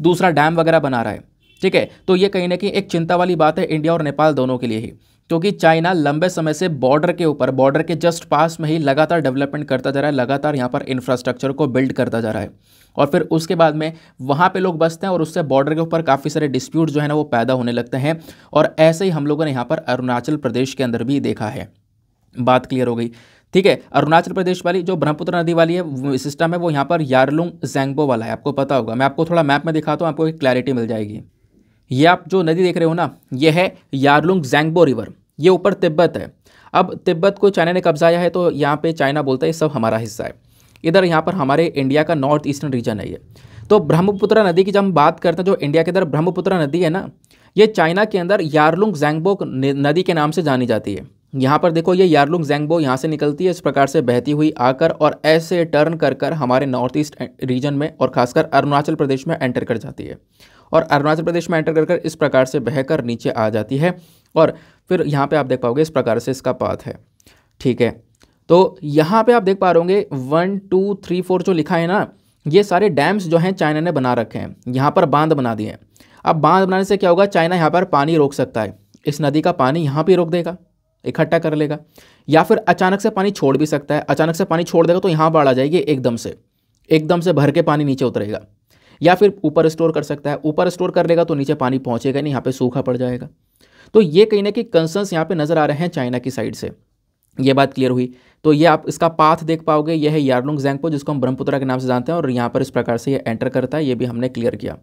दूसरा डैम वगैरह बना रहा है ठीक है तो ये कहीं ना कहीं एक चिंता वाली बात है इंडिया और नेपाल दोनों के लिए ही क्योंकि चाइना लंबे समय से बॉर्डर के ऊपर बॉर्डर के जस्ट पास में ही लगातार डेवलपमेंट करता जा रहा है लगातार यहाँ पर इंफ्रास्ट्रक्चर को बिल्ड करता जा रहा है और फिर उसके बाद में वहाँ पे लोग बसते हैं और उससे बॉर्डर के ऊपर काफ़ी सारे डिस्प्यूट जो है ना वो पैदा होने लगते हैं और ऐसे ही हम लोगों ने यहाँ पर अरुणाचल प्रदेश के अंदर भी देखा है बात क्लियर हो गई ठीक है अरुणाचल प्रदेश वाली जो ब्रह्मपुत्र नदी वाली है सिस्टम है वो यहाँ पर यारलुंग जैंगबो वाला है आपको पता होगा मैं आपको थोड़ा मैप में दिखाता हूँ आपको एक क्लैरिटी मिल जाएगी ये आप जो नदी देख रहे हो ना ये है यारलुंग जैंगबो रिवर ये ऊपर तिब्बत है अब तिब्बत को चाइना ने कब्जाया है तो यहाँ पे चाइना बोलता है सब हमारा हिस्सा है इधर यहाँ पर हमारे इंडिया का नॉर्थ ईस्टर्न रीजन है ये तो ब्रह्मपुत्र नदी की जब हम बात करते हैं जो इंडिया के अंदर ब्रह्मपुत्र नदी है ना ये चाइना के अंदर यारलुंग जैंगबो नदी के नाम से जानी जाती है यहाँ पर देखो ये यारलुंग जैंगबो यहाँ से निकलती है इस प्रकार से बहती हुई आकर और ऐसे टर्न कर कर हमारे नॉर्थ ईस्ट रीजन में और खासकर अरुणाचल प्रदेश में एंटर कर जाती है और अरुणाचल प्रदेश में एंटर कर कर इस प्रकार से बहकर नीचे आ जाती है और फिर यहाँ पे आप देख पाओगे इस प्रकार से इसका पाथ है ठीक है तो यहाँ पे आप देख पा रहे वन टू थ्री फोर जो लिखा है ना ये सारे डैम्स जो हैं चाइना ने बना रखे हैं यहाँ पर बांध बना दिए हैं अब बांध बनाने से क्या होगा चाइना यहाँ पर पानी रोक सकता है इस नदी का पानी यहाँ पर रोक देगा इकट्ठा कर लेगा या फिर अचानक से पानी छोड़ भी सकता है अचानक से पानी छोड़ देगा तो यहाँ बाढ़ आ जाएगी एकदम से एकदम से भर के पानी नीचे उतरेगा या फिर ऊपर स्टोर कर सकता है ऊपर स्टोर कर लेगा तो नीचे पानी पहुँचेगा नहीं यहाँ पर सूखा पड़ जाएगा तो ये कहीं ना कहीं कंसर्स यहाँ पे नज़र आ रहे हैं चाइना की साइड से ये बात क्लियर हुई तो ये आप इसका पाथ देख पाओगे ये है यार्लुंग जैंगपो जिसको हम ब्रह्मपुत्रा के नाम से जानते हैं और यहाँ पर इस प्रकार से ये एंटर करता है ये भी हमने क्लियर किया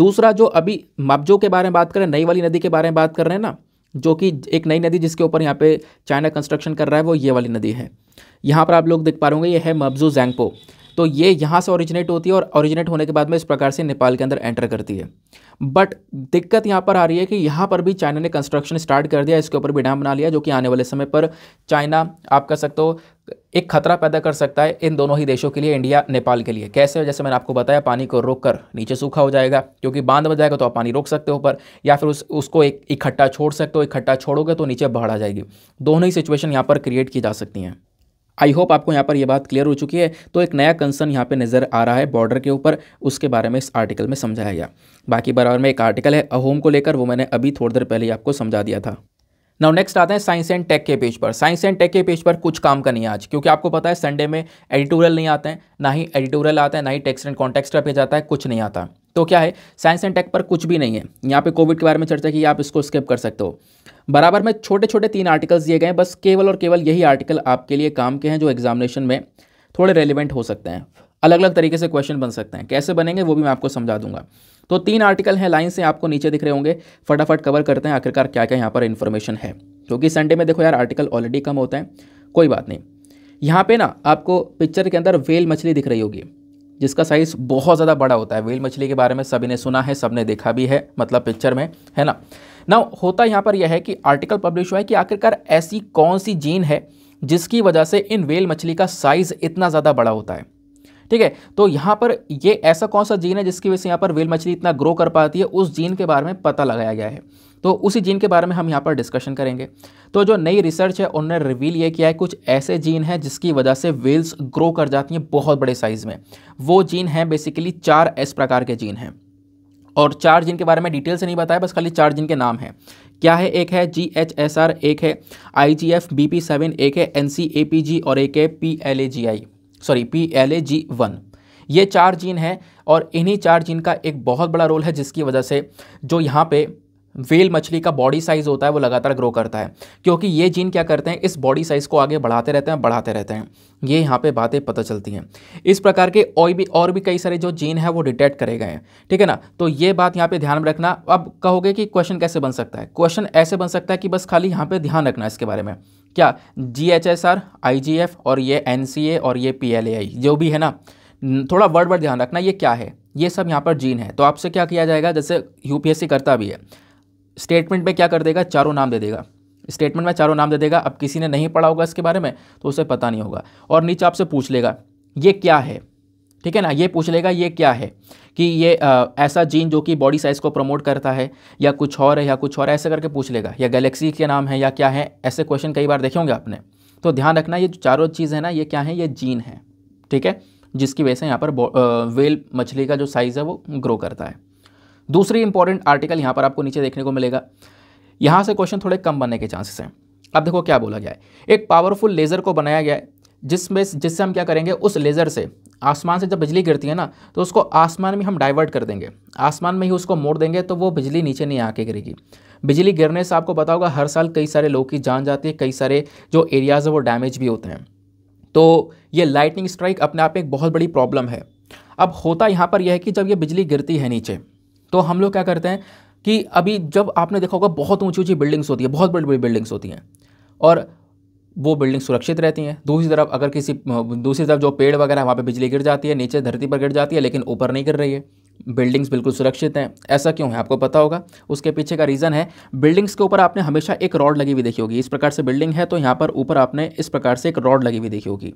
दूसरा जो अभी मबजो के बारे में बात करें नई वाली नदी के बारे में बात कर रहे हैं ना जो कि एक नई नदी जिसके ऊपर यहाँ पे चाइना कंस्ट्रक्शन कर रहा है वो ये वाली नदी है यहाँ पर आप लोग देख पा रहे होंगे ये है मबजो जैंगपो तो ये यहाँ से ओरिजिनेट होती है और ओरिजिनेट होने के बाद में इस प्रकार से नेपाल के अंदर एंटर करती है बट दिक्कत यहाँ पर आ रही है कि यहाँ पर भी चाइना ने कंस्ट्रक्शन स्टार्ट कर दिया इसके ऊपर भी डैम बना लिया जो कि आने वाले समय पर चाइना आप कह सकते हो एक खतरा पैदा कर सकता है इन दोनों ही देशों के लिए इंडिया नेपाल के लिए कैसे जैसे मैंने आपको बताया पानी को रोक कर नीचे सूखा हो जाएगा क्योंकि बांध बन जाएगा तो आप पानी रोक सकते हो ऊपर या फिर उस उसको एक इकट्ठा छोड़ सकते हो इकट्ठा छोड़ोगे तो नीचे बढ़ा आ जाएगी दोनों ही सिचुएशन यहाँ पर क्रिएट की जा सकती हैं आई होप आपको यहाँ पर यह बात क्लियर हो चुकी है तो एक नया कंसर्न यहाँ पे नज़र आ रहा है बॉर्डर के ऊपर उसके बारे में इस आर्टिकल में समझाया गया बाकी बराबर में एक आर्टिकल है अहोम को लेकर वो मैंने अभी थोड़ी देर पहले आपको समझा दिया था नाउ नेक्स्ट आते हैं साइंस एंड टेक के पेज पर साइंस एंड टेक के पेज पर कुछ काम का नहीं आज क्योंकि आपको पता है संडे में एडिटोरियल नहीं आते हैं ना ही एडिटोरियल आता है ना ही टेक्स्ट एंड कॉन्टेक्स का पेज आता है कुछ नहीं आता तो क्या है साइंस एंड टेक पर कुछ भी नहीं है यहाँ पे कोविड के बारे में चर्चा की आप इसको स्किप कर सकते हो बराबर में छोटे छोटे तीन आर्टिकल्स दिए गए हैं बस केवल और केवल यही आर्टिकल आपके लिए काम के हैं जो एग्जामिनेशन में थोड़े रेलिवेंट हो सकते हैं अलग अलग तरीके से क्वेश्चन बन सकते हैं कैसे बनेंगे वो भी मैं आपको समझा दूंगा तो तीन आर्टिकल हैं लाइन से आपको नीचे दिख रहे होंगे फटाफट कवर करते हैं आखिरकार क्या क्या यहाँ पर इन्फॉर्मेशन है क्योंकि संडे में देखो यार आर्टिकल ऑलरेडी कम होते हैं कोई बात नहीं यहाँ पे ना आपको पिक्चर के अंदर वेल मछली दिख रही होगी जिसका साइज़ बहुत ज़्यादा बड़ा होता है वेल मछली के बारे में सभी ने सुना है सबने देखा भी है मतलब पिक्चर में है ना ना होता यहाँ पर यह है कि आर्टिकल पब्लिश हुआ है कि आखिरकार ऐसी कौन सी जीन है जिसकी वजह से इन व्हेल मछली का साइज़ इतना ज़्यादा बड़ा होता है ठीक है तो यहाँ पर ये ऐसा कौन सा जीन है जिसकी वजह से यहाँ पर व्हेल मछली इतना ग्रो कर पाती है उस जीन के बारे में पता लगाया गया है तो उसी जीन के बारे में हम यहाँ पर डिस्कशन करेंगे तो जो नई रिसर्च है उन्होंने रिवील ये किया है कुछ ऐसे जीन हैं जिसकी वजह से वेल्स ग्रो कर जाती हैं बहुत बड़े साइज़ में वो जीन हैं बेसिकली चार एस प्रकार के जीन हैं और चार जीन के बारे में डिटेल से नहीं बताया बस खाली चार जिन के नाम हैं क्या है एक है जी एच एस आर एक है I G F B P seven एक है N C A P G और एक है P L A G I sorry P L A G one ये चार जीन हैं और इन्हीं चार जीन का एक बहुत बड़ा रोल है जिसकी वजह से जो यहाँ पे वेल मछली का बॉडी साइज़ होता है वो लगातार ग्रो करता है क्योंकि ये जीन क्या करते हैं इस बॉडी साइज़ को आगे बढ़ाते रहते हैं बढ़ाते रहते हैं ये यहाँ पे बातें पता चलती हैं इस प्रकार के और भी और भी कई सारे जो जीन है वो डिटेक्ट करे गए हैं ठीक है ना तो ये बात यहाँ पे ध्यान में रखना अब कहोगे कि क्वेश्चन कैसे बन सकता है क्वेश्चन ऐसे बन सकता है कि बस खाली यहाँ पर ध्यान रखना इसके बारे में क्या G H S R I G F और ये एन सी ए और ये पी एल ए आई जो भी है ना थोड़ा वर्ड वर्ड ध्यान रखना ये क्या है ये सब यहाँ पर जीन है तो आपसे क्या किया जाएगा जैसे यूपीएससी करता भी है स्टेटमेंट में क्या कर देगा चारों नाम दे देगा स्टेटमेंट में चारों नाम दे देगा अब किसी ने नहीं पढ़ा होगा इसके बारे में तो उसे पता नहीं होगा और नीचे आपसे पूछ लेगा ये क्या है ठीक है ना ये पूछ लेगा ये क्या है कि ये आ, ऐसा जीन जो कि बॉडी साइज़ को प्रमोट करता है या कुछ और है या कुछ और ऐसे करके पूछ लेगा या गैलेक्सी के नाम है या क्या है ऐसे क्वेश्चन कई बार देखे होंगे आपने तो ध्यान रखना ये चारों चीज़ है ना ये क्या है ये जीन है ठीक है जिसकी वजह से यहाँ पर वेल मछली का जो साइज़ है वो ग्रो करता है दूसरी इंपॉर्टेंट आर्टिकल यहाँ पर आपको नीचे देखने को मिलेगा यहाँ से क्वेश्चन थोड़े कम बनने के चांसेस हैं अब देखो क्या बोला गया है एक पावरफुल लेज़र को बनाया गया है जिसमें जिससे हम क्या करेंगे उस लेज़र से आसमान से जब बिजली गिरती है ना तो उसको आसमान में हम डाइवर्ट कर देंगे आसमान में ही उसको मोड़ देंगे तो वो बिजली नीचे नहीं आके गिरेगी बिजली गिरने से आपको पता होगा हर साल कई सारे लोगों की जान जाती है कई सारे जो एरियाज़ हैं वो डैमेज भी होते हैं तो ये लाइटनिंग स्ट्राइक अपने आप में एक बहुत बड़ी प्रॉब्लम है अब होता यहाँ पर यह है कि जब ये बिजली गिरती है नीचे तो हम लोग क्या करते हैं कि अभी जब आपने देखा होगा बहुत ऊंची ऊंची बिल्डिंग्स होती है बहुत बड़ी बड़ी बिल्डिंग्स होती हैं और वो बिल्डिंग सुरक्षित रहती हैं दूसरी तरफ अगर किसी दूसरी तरफ जो पेड़ वगैरह वहाँ पर बिजली गिर जाती है नीचे धरती पर गिर जाती है लेकिन ऊपर नहीं गिर रही है बिल्डिंग्स बिल्कुल सुरक्षित हैं ऐसा क्यों है आपको पता होगा उसके पीछे का रीज़न है बिल्डिंग्स के ऊपर आपने हमेशा एक रॉड लगी हुई देखी होगी इस प्रकार से बिल्डिंग है तो यहाँ पर ऊपर आपने इस प्रकार से एक रॉड लगी हुई देखी होगी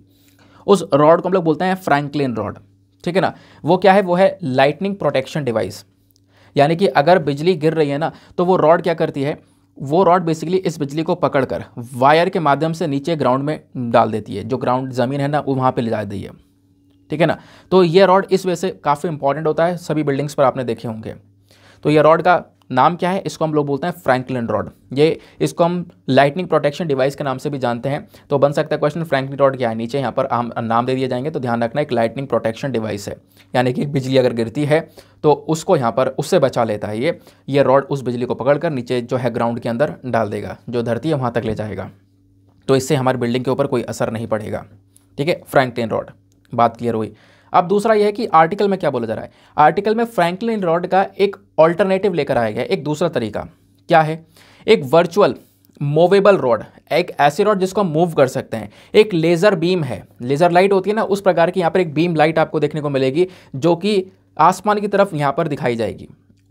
उस रॉड को हम लोग बोलते हैं फ्रैंकलिन रॉड ठीक है ना वो क्या है वो है लाइटनिंग प्रोटेक्शन डिवाइस यानी कि अगर बिजली गिर रही है ना तो वो रॉड क्या करती है वो रॉड बेसिकली इस बिजली को पकड़कर वायर के माध्यम से नीचे ग्राउंड में डाल देती है जो ग्राउंड ज़मीन है ना वो वहाँ पर ले जा दी है ठीक है ना तो ये रॉड इस वजह से काफ़ी इंपॉर्टेंट होता है सभी बिल्डिंग्स पर आपने देखे होंगे तो ये रॉड का नाम क्या है इसको हम लोग बोलते हैं फ्रैंकलिन रॉड ये इसको हम लाइटनिंग प्रोटेक्शन डिवाइस के नाम से भी जानते हैं तो बन सकता है क्वेश्चन फ्रैंकलिन रॉड क्या है नीचे यहाँ पर आम, नाम दे दिए जाएंगे तो ध्यान रखना एक लाइटनिंग प्रोटेक्शन डिवाइस है यानी कि बिजली अगर गिरती है तो उसको यहाँ पर उससे बचा लेता है ये ये रॉड उस बिजली को कर नीचे जो है ग्राउंड के अंदर डाल देगा जो धरती है वहाँ तक ले जाएगा तो इससे हमारी बिल्डिंग के ऊपर कोई असर नहीं पड़ेगा ठीक है फ्रैंकलिन रॉड बात क्लियर हुई अब दूसरा यह है कि आर्टिकल में क्या बोला जा रहा है आर्टिकल में फ्रैंकलिन रॉड का एक ऑल्टरनेटिव लेकर आया गया एक दूसरा तरीका क्या है एक वर्चुअल मूवेबल रॉड एक ऐसी रॉड जिसको हम मूव कर सकते हैं एक लेज़र बीम है लेज़र लाइट होती है ना उस प्रकार की यहाँ पर एक बीम लाइट आपको देखने को मिलेगी जो कि आसमान की तरफ यहाँ पर दिखाई जाएगी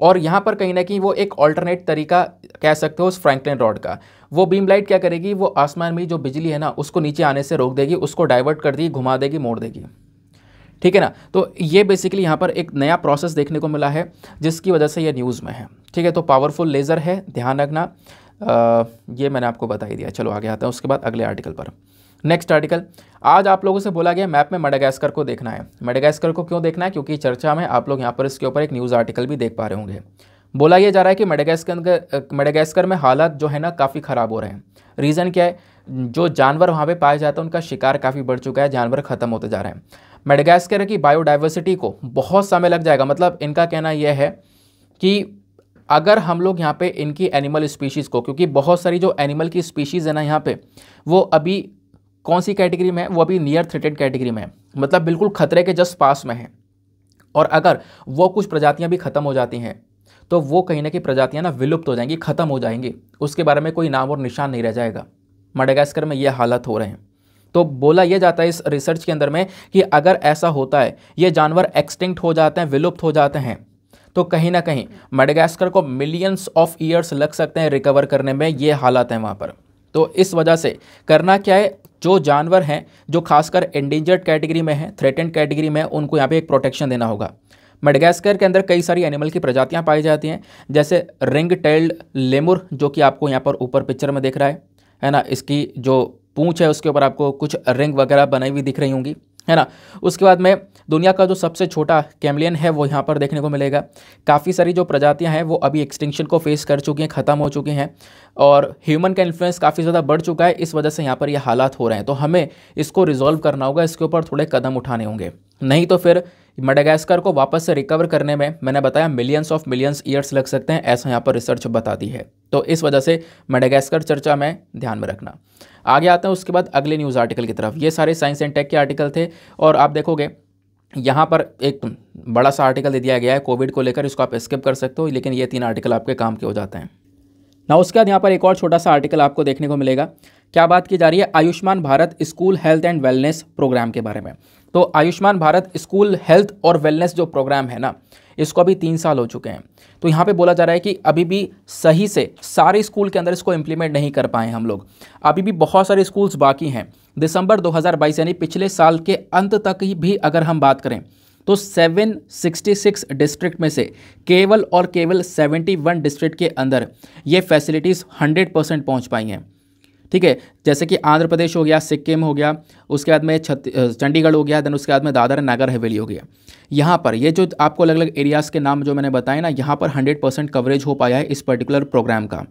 और यहाँ पर कहीं ना कहीं वो एक ऑल्टरनेट तरीका कह सकते हो उस फ्रैंकलिन रॉड का वो बीम लाइट क्या करेगी वो आसमान में जो बिजली है ना उसको नीचे आने से रोक देगी उसको डाइवर्ट कर देगी घुमा देगी मोड़ देगी ठीक है ना तो ये बेसिकली यहाँ पर एक नया प्रोसेस देखने को मिला है जिसकी वजह से ये न्यूज़ में है ठीक है तो पावरफुल लेज़र है ध्यान रखना ये मैंने आपको बता ही दिया चलो आगे आते हैं उसके बाद अगले आर्टिकल पर नेक्स्ट आर्टिकल आज आप लोगों से बोला गया मैप में मेडागास्कर को देखना है मेडागास्कर को क्यों देखना है क्योंकि चर्चा में आप लोग यहाँ पर इसके ऊपर एक न्यूज़ आर्टिकल भी देख पा रहे होंगे बोला यह जा रहा है कि मेडागास्कर मेडागास्कर में हालात जो है ना काफ़ी ख़राब हो रहे हैं रीज़न क्या है जो जानवर वहाँ पे पाया जाता है उनका शिकार काफ़ी बढ़ चुका है जानवर ख़त्म होते जा रहे हैं मेडगास्कर की बायोडाइवर्सिटी को बहुत समय लग जाएगा मतलब इनका कहना यह है कि अगर हम लोग यहाँ पे इनकी एनिमल स्पीशीज़ को क्योंकि बहुत सारी जो एनिमल की स्पीशीज़ है ना यहाँ पे वो अभी कौन सी कैटेगरी में है वो अभी नियर थ्रेटेड कैटेगरी में है मतलब बिल्कुल खतरे के जस्ट पास में है और अगर वो कुछ प्रजातियाँ भी ख़त्म हो जाती हैं तो वो कहीं ना कहीं प्रजातियाँ ना विलुप्त हो जाएंगी ख़त्म हो जाएंगी उसके बारे में कोई नाम और निशान नहीं रह जाएगा मडेगास्कर में ये हालत हो रहे हैं तो बोला यह जाता है इस रिसर्च के अंदर में कि अगर ऐसा होता है ये जानवर एक्सटिंक्ट हो जाते हैं विलुप्त हो जाते हैं तो कहीं ना कहीं मेडगास्कर को मिलियंस ऑफ ईयर्स लग सकते हैं रिकवर करने में ये हालात हैं वहाँ पर तो इस वजह से करना क्या है जो जानवर हैं जो खासकर एंडेंजर्ड कैटेगरी में हैं थ्रेटेंड कैटेगरी में उनको यहाँ पे एक प्रोटेक्शन देना होगा मेडगास्कर के अंदर कई सारी एनिमल की प्रजातियाँ पाई जाती हैं जैसे रिंग टेल्ड लेमुर जो कि आपको यहाँ पर ऊपर पिक्चर में देख रहा है है ना इसकी जो पूंछ है उसके ऊपर आपको कुछ रिंग वगैरह बनाई हुई दिख रही होंगी है ना उसके बाद में दुनिया का जो सबसे छोटा कैमलियन है वो यहाँ पर देखने को मिलेगा काफ़ी सारी जो प्रजातियाँ हैं वो अभी एक्सटिंक्शन को फेस कर चुकी हैं ख़त्म हो चुकी हैं और ह्यूमन का इन्फ्लुएंस काफ़ी ज़्यादा बढ़ चुका है इस वजह से यहाँ पर ये यह हालात हो रहे हैं तो हमें इसको रिजॉल्व करना होगा इसके ऊपर थोड़े कदम उठाने होंगे नहीं तो फिर मडागास्कर को वापस से रिकवर करने में मैंने बताया मिलियंस ऑफ मिलियंस ईयर्स लग सकते हैं ऐसा यहाँ पर रिसर्च बताती है तो इस वजह से मेडागास्कर चर्चा में ध्यान में रखना आगे आते हैं उसके बाद अगले न्यूज़ आर्टिकल की तरफ ये सारे साइंस एंड टेक के आर्टिकल थे और आप देखोगे यहाँ पर एक बड़ा सा आर्टिकल दे दिया गया है कोविड को लेकर इसको आप स्किप कर सकते हो लेकिन ये तीन आर्टिकल आपके काम के हो जाते हैं ना उसके बाद यहाँ पर एक और छोटा सा आर्टिकल आपको देखने को मिलेगा क्या बात की जा रही है Ayushman Bharat school health and wellness programme के बारे में तो आयुष्मान भारत स्कूल हेल्थ और वेलनेस जो प्रोग्राम है ना इसको अभी तीन साल हो चुके हैं तो यहाँ पे बोला जा रहा है कि अभी भी सही से सारे स्कूल के अंदर इसको इम्प्लीमेंट नहीं कर पाए हम लोग अभी भी बहुत सारे स्कूल्स बाकी हैं दिसंबर 2022 यानी पिछले साल के अंत तक ही भी अगर हम बात करें तो 766 डिस्ट्रिक्ट में से केवल और केवल 71 डिस्ट्रिक्ट के अंदर ये फैसिलिटीज़ 100 परसेंट पहुँच पाई हैं ठीक है जैसे कि आंध्र प्रदेश हो गया सिक्किम हो गया उसके बाद में चंडीगढ़ हो गया देन उसके बाद में दादर नागर हवेली हो गया यहाँ पर ये जो आपको अलग अलग एरियाज़ के नाम जो मैंने बताए ना यहाँ पर हंड्रेड परसेंट कवरेज हो पाया है इस पर्टिकुलर प्रोग्राम का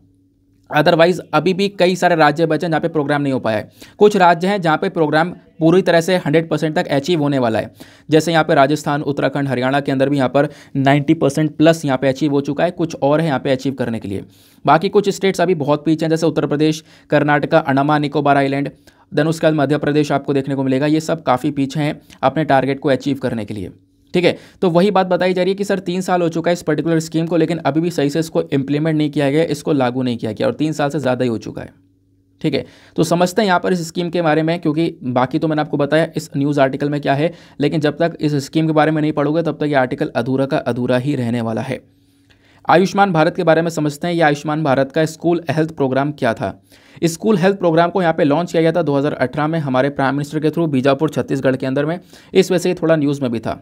अदरवाइज़ अभी भी कई सारे राज्य बचे हैं जहाँ पे प्रोग्राम नहीं हो पाया है कुछ राज्य हैं जहाँ पे प्रोग्राम पूरी तरह से 100 परसेंट तक अचीव होने वाला है जैसे यहाँ पे राजस्थान उत्तराखंड हरियाणा के अंदर भी यहाँ पर 90 परसेंट प्लस यहाँ पे अचीव हो चुका है कुछ और है यहाँ पे अचीव करने के लिए बाकी कुछ स्टेट्स अभी बहुत पीछे हैं जैसे उत्तर प्रदेश कर्नाटका अंडमान निकोबार आइलैंड देन उसके बाद मध्य प्रदेश आपको देखने को मिलेगा ये सब काफ़ी पीछे हैं अपने टारगेट को अचीव करने के लिए ठीक है तो वही बात बताई जा रही है कि सर तीन साल हो चुका है इस पर्टिकुलर स्कीम को लेकिन अभी भी सही से इसको इम्प्लीमेंट नहीं किया गया इसको लागू नहीं किया गया और तीन साल से ज़्यादा ही हो चुका है ठीक है तो समझते हैं यहाँ पर इस स्कीम के बारे में क्योंकि बाकी तो मैंने आपको बताया इस न्यूज़ आर्टिकल में क्या है लेकिन जब तक इस स्कीम के बारे में नहीं पढ़ोगे तब तक ये आर्टिकल अधूरा का अधूरा ही रहने वाला है आयुष्मान भारत के बारे में समझते हैं ये आयुष्मान भारत का स्कूल हेल्थ प्रोग्राम क्या था स्कूल हेल्थ प्रोग्राम को यहाँ पे लॉन्च किया गया था 2018 में हमारे प्राइम मिनिस्टर के थ्रू बीजापुर छत्तीसगढ़ के अंदर में इस वजह से थोड़ा न्यूज़ में भी था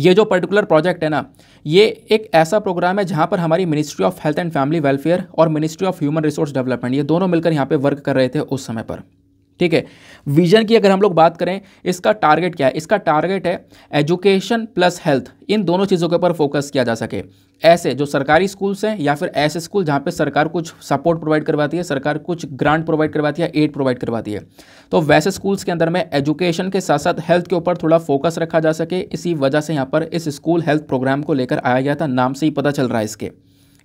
ये जो पर्टिकुलर प्रोजेक्ट है ना ये एक ऐसा प्रोग्राम है जहाँ पर हमारी ministry of health and family welfare और ministry of human resource development ये दोनों मिलकर यहाँ पर वर्क कर रहे थे उस समय पर ठीक है विजन की अगर हम लोग बात करें इसका टारगेट क्या है इसका टारगेट है एजुकेशन प्लस हेल्थ इन दोनों चीज़ों के ऊपर फोकस किया जा सके ऐसे जो सरकारी स्कूल्स हैं या फिर ऐसे स्कूल जहाँ पे सरकार कुछ सपोर्ट प्रोवाइड करवाती है सरकार कुछ ग्रांट प्रोवाइड करवाती है एड प्रोवाइड करवाती है तो वैसे स्कूल्स के अंदर में एजुकेशन के साथ साथ हेल्थ के ऊपर थोड़ा फोकस रखा जा सके इसी वजह से यहाँ पर इस स्कूल हेल्थ प्रोग्राम को लेकर आया गया था नाम से ही पता चल रहा है इसके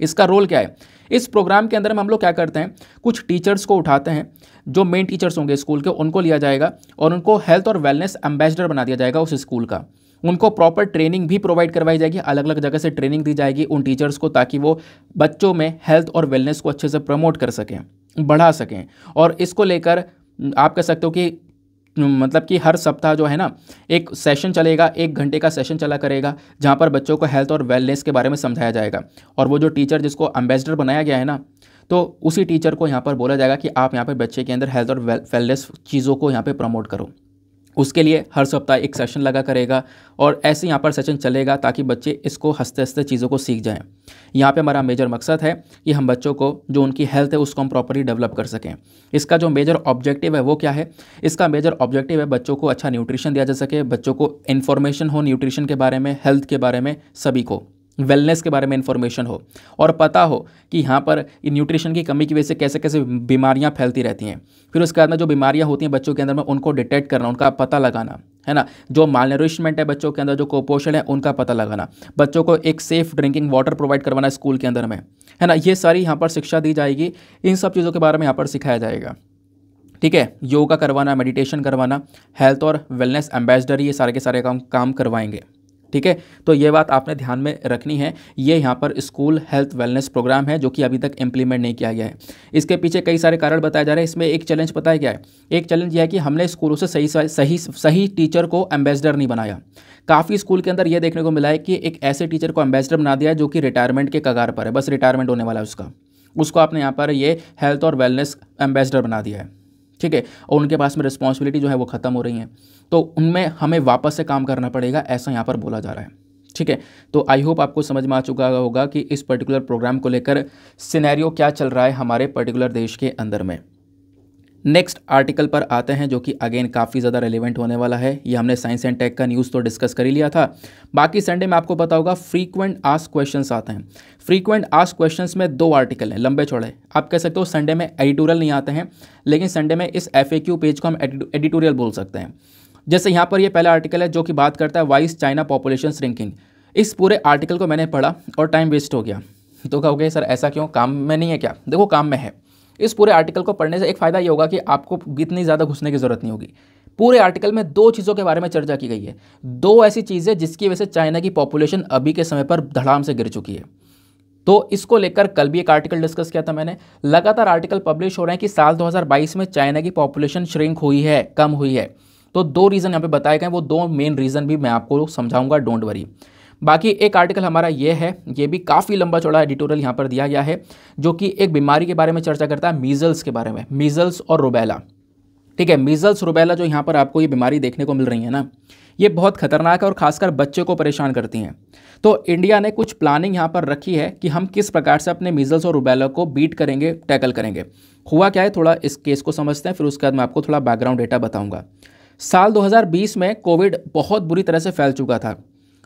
इसका रोल क्या है इस प्रोग्राम के अंदर में हम लोग क्या करते हैं कुछ टीचर्स को उठाते हैं जो मेन टीचर्स होंगे स्कूल के उनको लिया जाएगा और उनको हेल्थ और वेलनेस एम्बेसडर बना दिया जाएगा उस स्कूल का उनको प्रॉपर ट्रेनिंग भी प्रोवाइड करवाई जाएगी अलग अलग जगह से ट्रेनिंग दी जाएगी उन टीचर्स को ताकि वो बच्चों में हेल्थ और वेलनेस को अच्छे से प्रमोट कर सकें बढ़ा सकें और इसको लेकर आप कह सकते हो कि मतलब कि हर सप्ताह जो है ना एक सेशन चलेगा एक घंटे का सेशन चला करेगा जहाँ पर बच्चों को हेल्थ और वेलनेस के बारे में समझाया जाएगा और वो जो टीचर जिसको एम्बेसडर बनाया गया है ना तो उसी टीचर को यहाँ पर बोला जाएगा कि आप यहाँ पर बच्चे के अंदर हेल्थ और वेलनेस चीज़ों को यहाँ पर प्रमोट करो उसके लिए हर सप्ताह एक सेशन लगा करेगा और ऐसे यहाँ पर सेशन चलेगा ताकि बच्चे इसको हंसते हंसते चीज़ों को सीख जाएं यहाँ पे हमारा मेजर मकसद है कि हम बच्चों को जो उनकी हेल्थ है उसको हम प्रॉपरली डेवलप कर सकें इसका जो मेजर ऑब्जेक्टिव है वो क्या है इसका मेजर ऑब्जेक्टिव है बच्चों को अच्छा न्यूट्रिशन दिया जा सके बच्चों को इन्फॉर्मेशन हो न्यूट्रिशन के बारे में हेल्थ के बारे में सभी को वेलनेस के बारे में इन्फॉर्मेशन हो और पता हो कि यहाँ पर न्यूट्रिशन की कमी की वजह से कैसे कैसे बीमारियाँ फैलती रहती हैं फिर उसके बाद में जो बीमारियाँ होती हैं बच्चों के अंदर में उनको डिटेक्ट करना उनका पता लगाना है ना जो मालनरिशमेंट है बच्चों के अंदर जो कुपोषण है उनका पता लगाना बच्चों को एक सेफ़ ड्रिंकिंग वाटर प्रोवाइड करवाना स्कूल के अंदर में है ना ये सारी यहाँ पर शिक्षा दी जाएगी इन सब चीज़ों के बारे में यहाँ पर सिखाया जाएगा ठीक है योगा करवाना मेडिटेशन करवाना हेल्थ और वेलनेस एम्बेसडर ये सारे के सारे काम काम करवाएंगे ठीक है तो ये बात आपने ध्यान में रखनी है ये यहाँ पर स्कूल हेल्थ वेलनेस प्रोग्राम है जो कि अभी तक इम्प्लीमेंट नहीं किया गया है इसके पीछे कई सारे कारण बताए जा रहे हैं इसमें एक चैलेंज बताया गया है एक चैलेंज यह है कि हमने स्कूलों से सही सही सही टीचर को एम्बेसडर नहीं बनाया काफ़ी स्कूल के अंदर यह देखने को मिला है कि एक ऐसे टीचर को एम्बेसडर बना दिया है जो कि रिटायरमेंट के कगार पर है बस रिटायरमेंट होने वाला है उसका उसको आपने यहाँ पर ये हेल्थ और वेलनेस एम्बेसडर बना दिया है ठीक है और उनके पास में रिस्पॉन्सिबिलिटी जो है वो ख़त्म हो रही है तो उनमें हमें वापस से काम करना पड़ेगा ऐसा यहाँ पर बोला जा रहा है ठीक है तो आई होप आपको समझ में आ चुका होगा कि इस पर्टिकुलर प्रोग्राम को लेकर सिनेरियो क्या चल रहा है हमारे पर्टिकुलर देश के अंदर में नेक्स्ट आर्टिकल पर आते हैं जो कि अगेन काफ़ी ज़्यादा रेलिवेंट होने वाला है ये हमने साइंस एंड टेक का न्यूज़ तो डिस्कस कर ही लिया था बाकी संडे में आपको पता होगा फ्रीक्वेंट आस्क क्वेश्चंस आते हैं फ्रीक्वेंट आस्क क्वेश्चंस में दो आर्टिकल हैं लंबे चौड़े आप कह सकते हो संडे में एडिटोरियल नहीं आते हैं लेकिन संडे में इस एफ पेज को हम एडिटोरियल बोल सकते हैं जैसे यहाँ पर यह पहला आर्टिकल है जो कि बात करता है वाइस चाइना पॉपुलेशन श्रिंकिंग इस पूरे आर्टिकल को मैंने पढ़ा और टाइम वेस्ट हो गया तो कहोगे सर ऐसा क्यों काम में नहीं है क्या देखो काम में है इस पूरे आर्टिकल को पढ़ने से एक फ़ायदा ये होगा कि आपको इतनी ज़्यादा घुसने की ज़रूरत नहीं होगी पूरे आर्टिकल में दो चीज़ों के बारे में चर्चा की गई है दो ऐसी चीज़ें जिसकी वजह से चाइना की पॉपुलेशन अभी के समय पर धड़ाम से गिर चुकी है तो इसको लेकर कल भी एक आर्टिकल डिस्कस किया था मैंने लगातार आर्टिकल पब्लिश हो रहे हैं कि साल 2022 में चाइना की पॉपुलेशन श्रिंक हुई है कम हुई है तो दो रीज़न यहाँ पे बताए गए वो दो मेन रीज़न भी मैं आपको समझाऊंगा डोंट वरी बाकी एक आर्टिकल हमारा ये है ये भी काफ़ी लंबा चौड़ा एडिटोरियल यहाँ पर दिया गया है जो कि एक बीमारी के बारे में चर्चा करता है मीज़ल्स के बारे में मीज़ल्स और रुबैला ठीक है मीज़ल्स रुबैला जो यहाँ पर आपको ये बीमारी देखने को मिल रही है ना ये बहुत खतरनाक है और खासकर बच्चे को परेशान करती हैं तो इंडिया ने कुछ प्लानिंग यहाँ पर रखी है कि हम किस प्रकार से अपने मीज़ल्स और रुबैला को बीट करेंगे टैकल करेंगे हुआ क्या है थोड़ा इस केस को समझते हैं फिर उसके बाद मैं आपको थोड़ा बैकग्राउंड डेटा बताऊँगा साल 2020 में कोविड बहुत बुरी तरह से फैल चुका था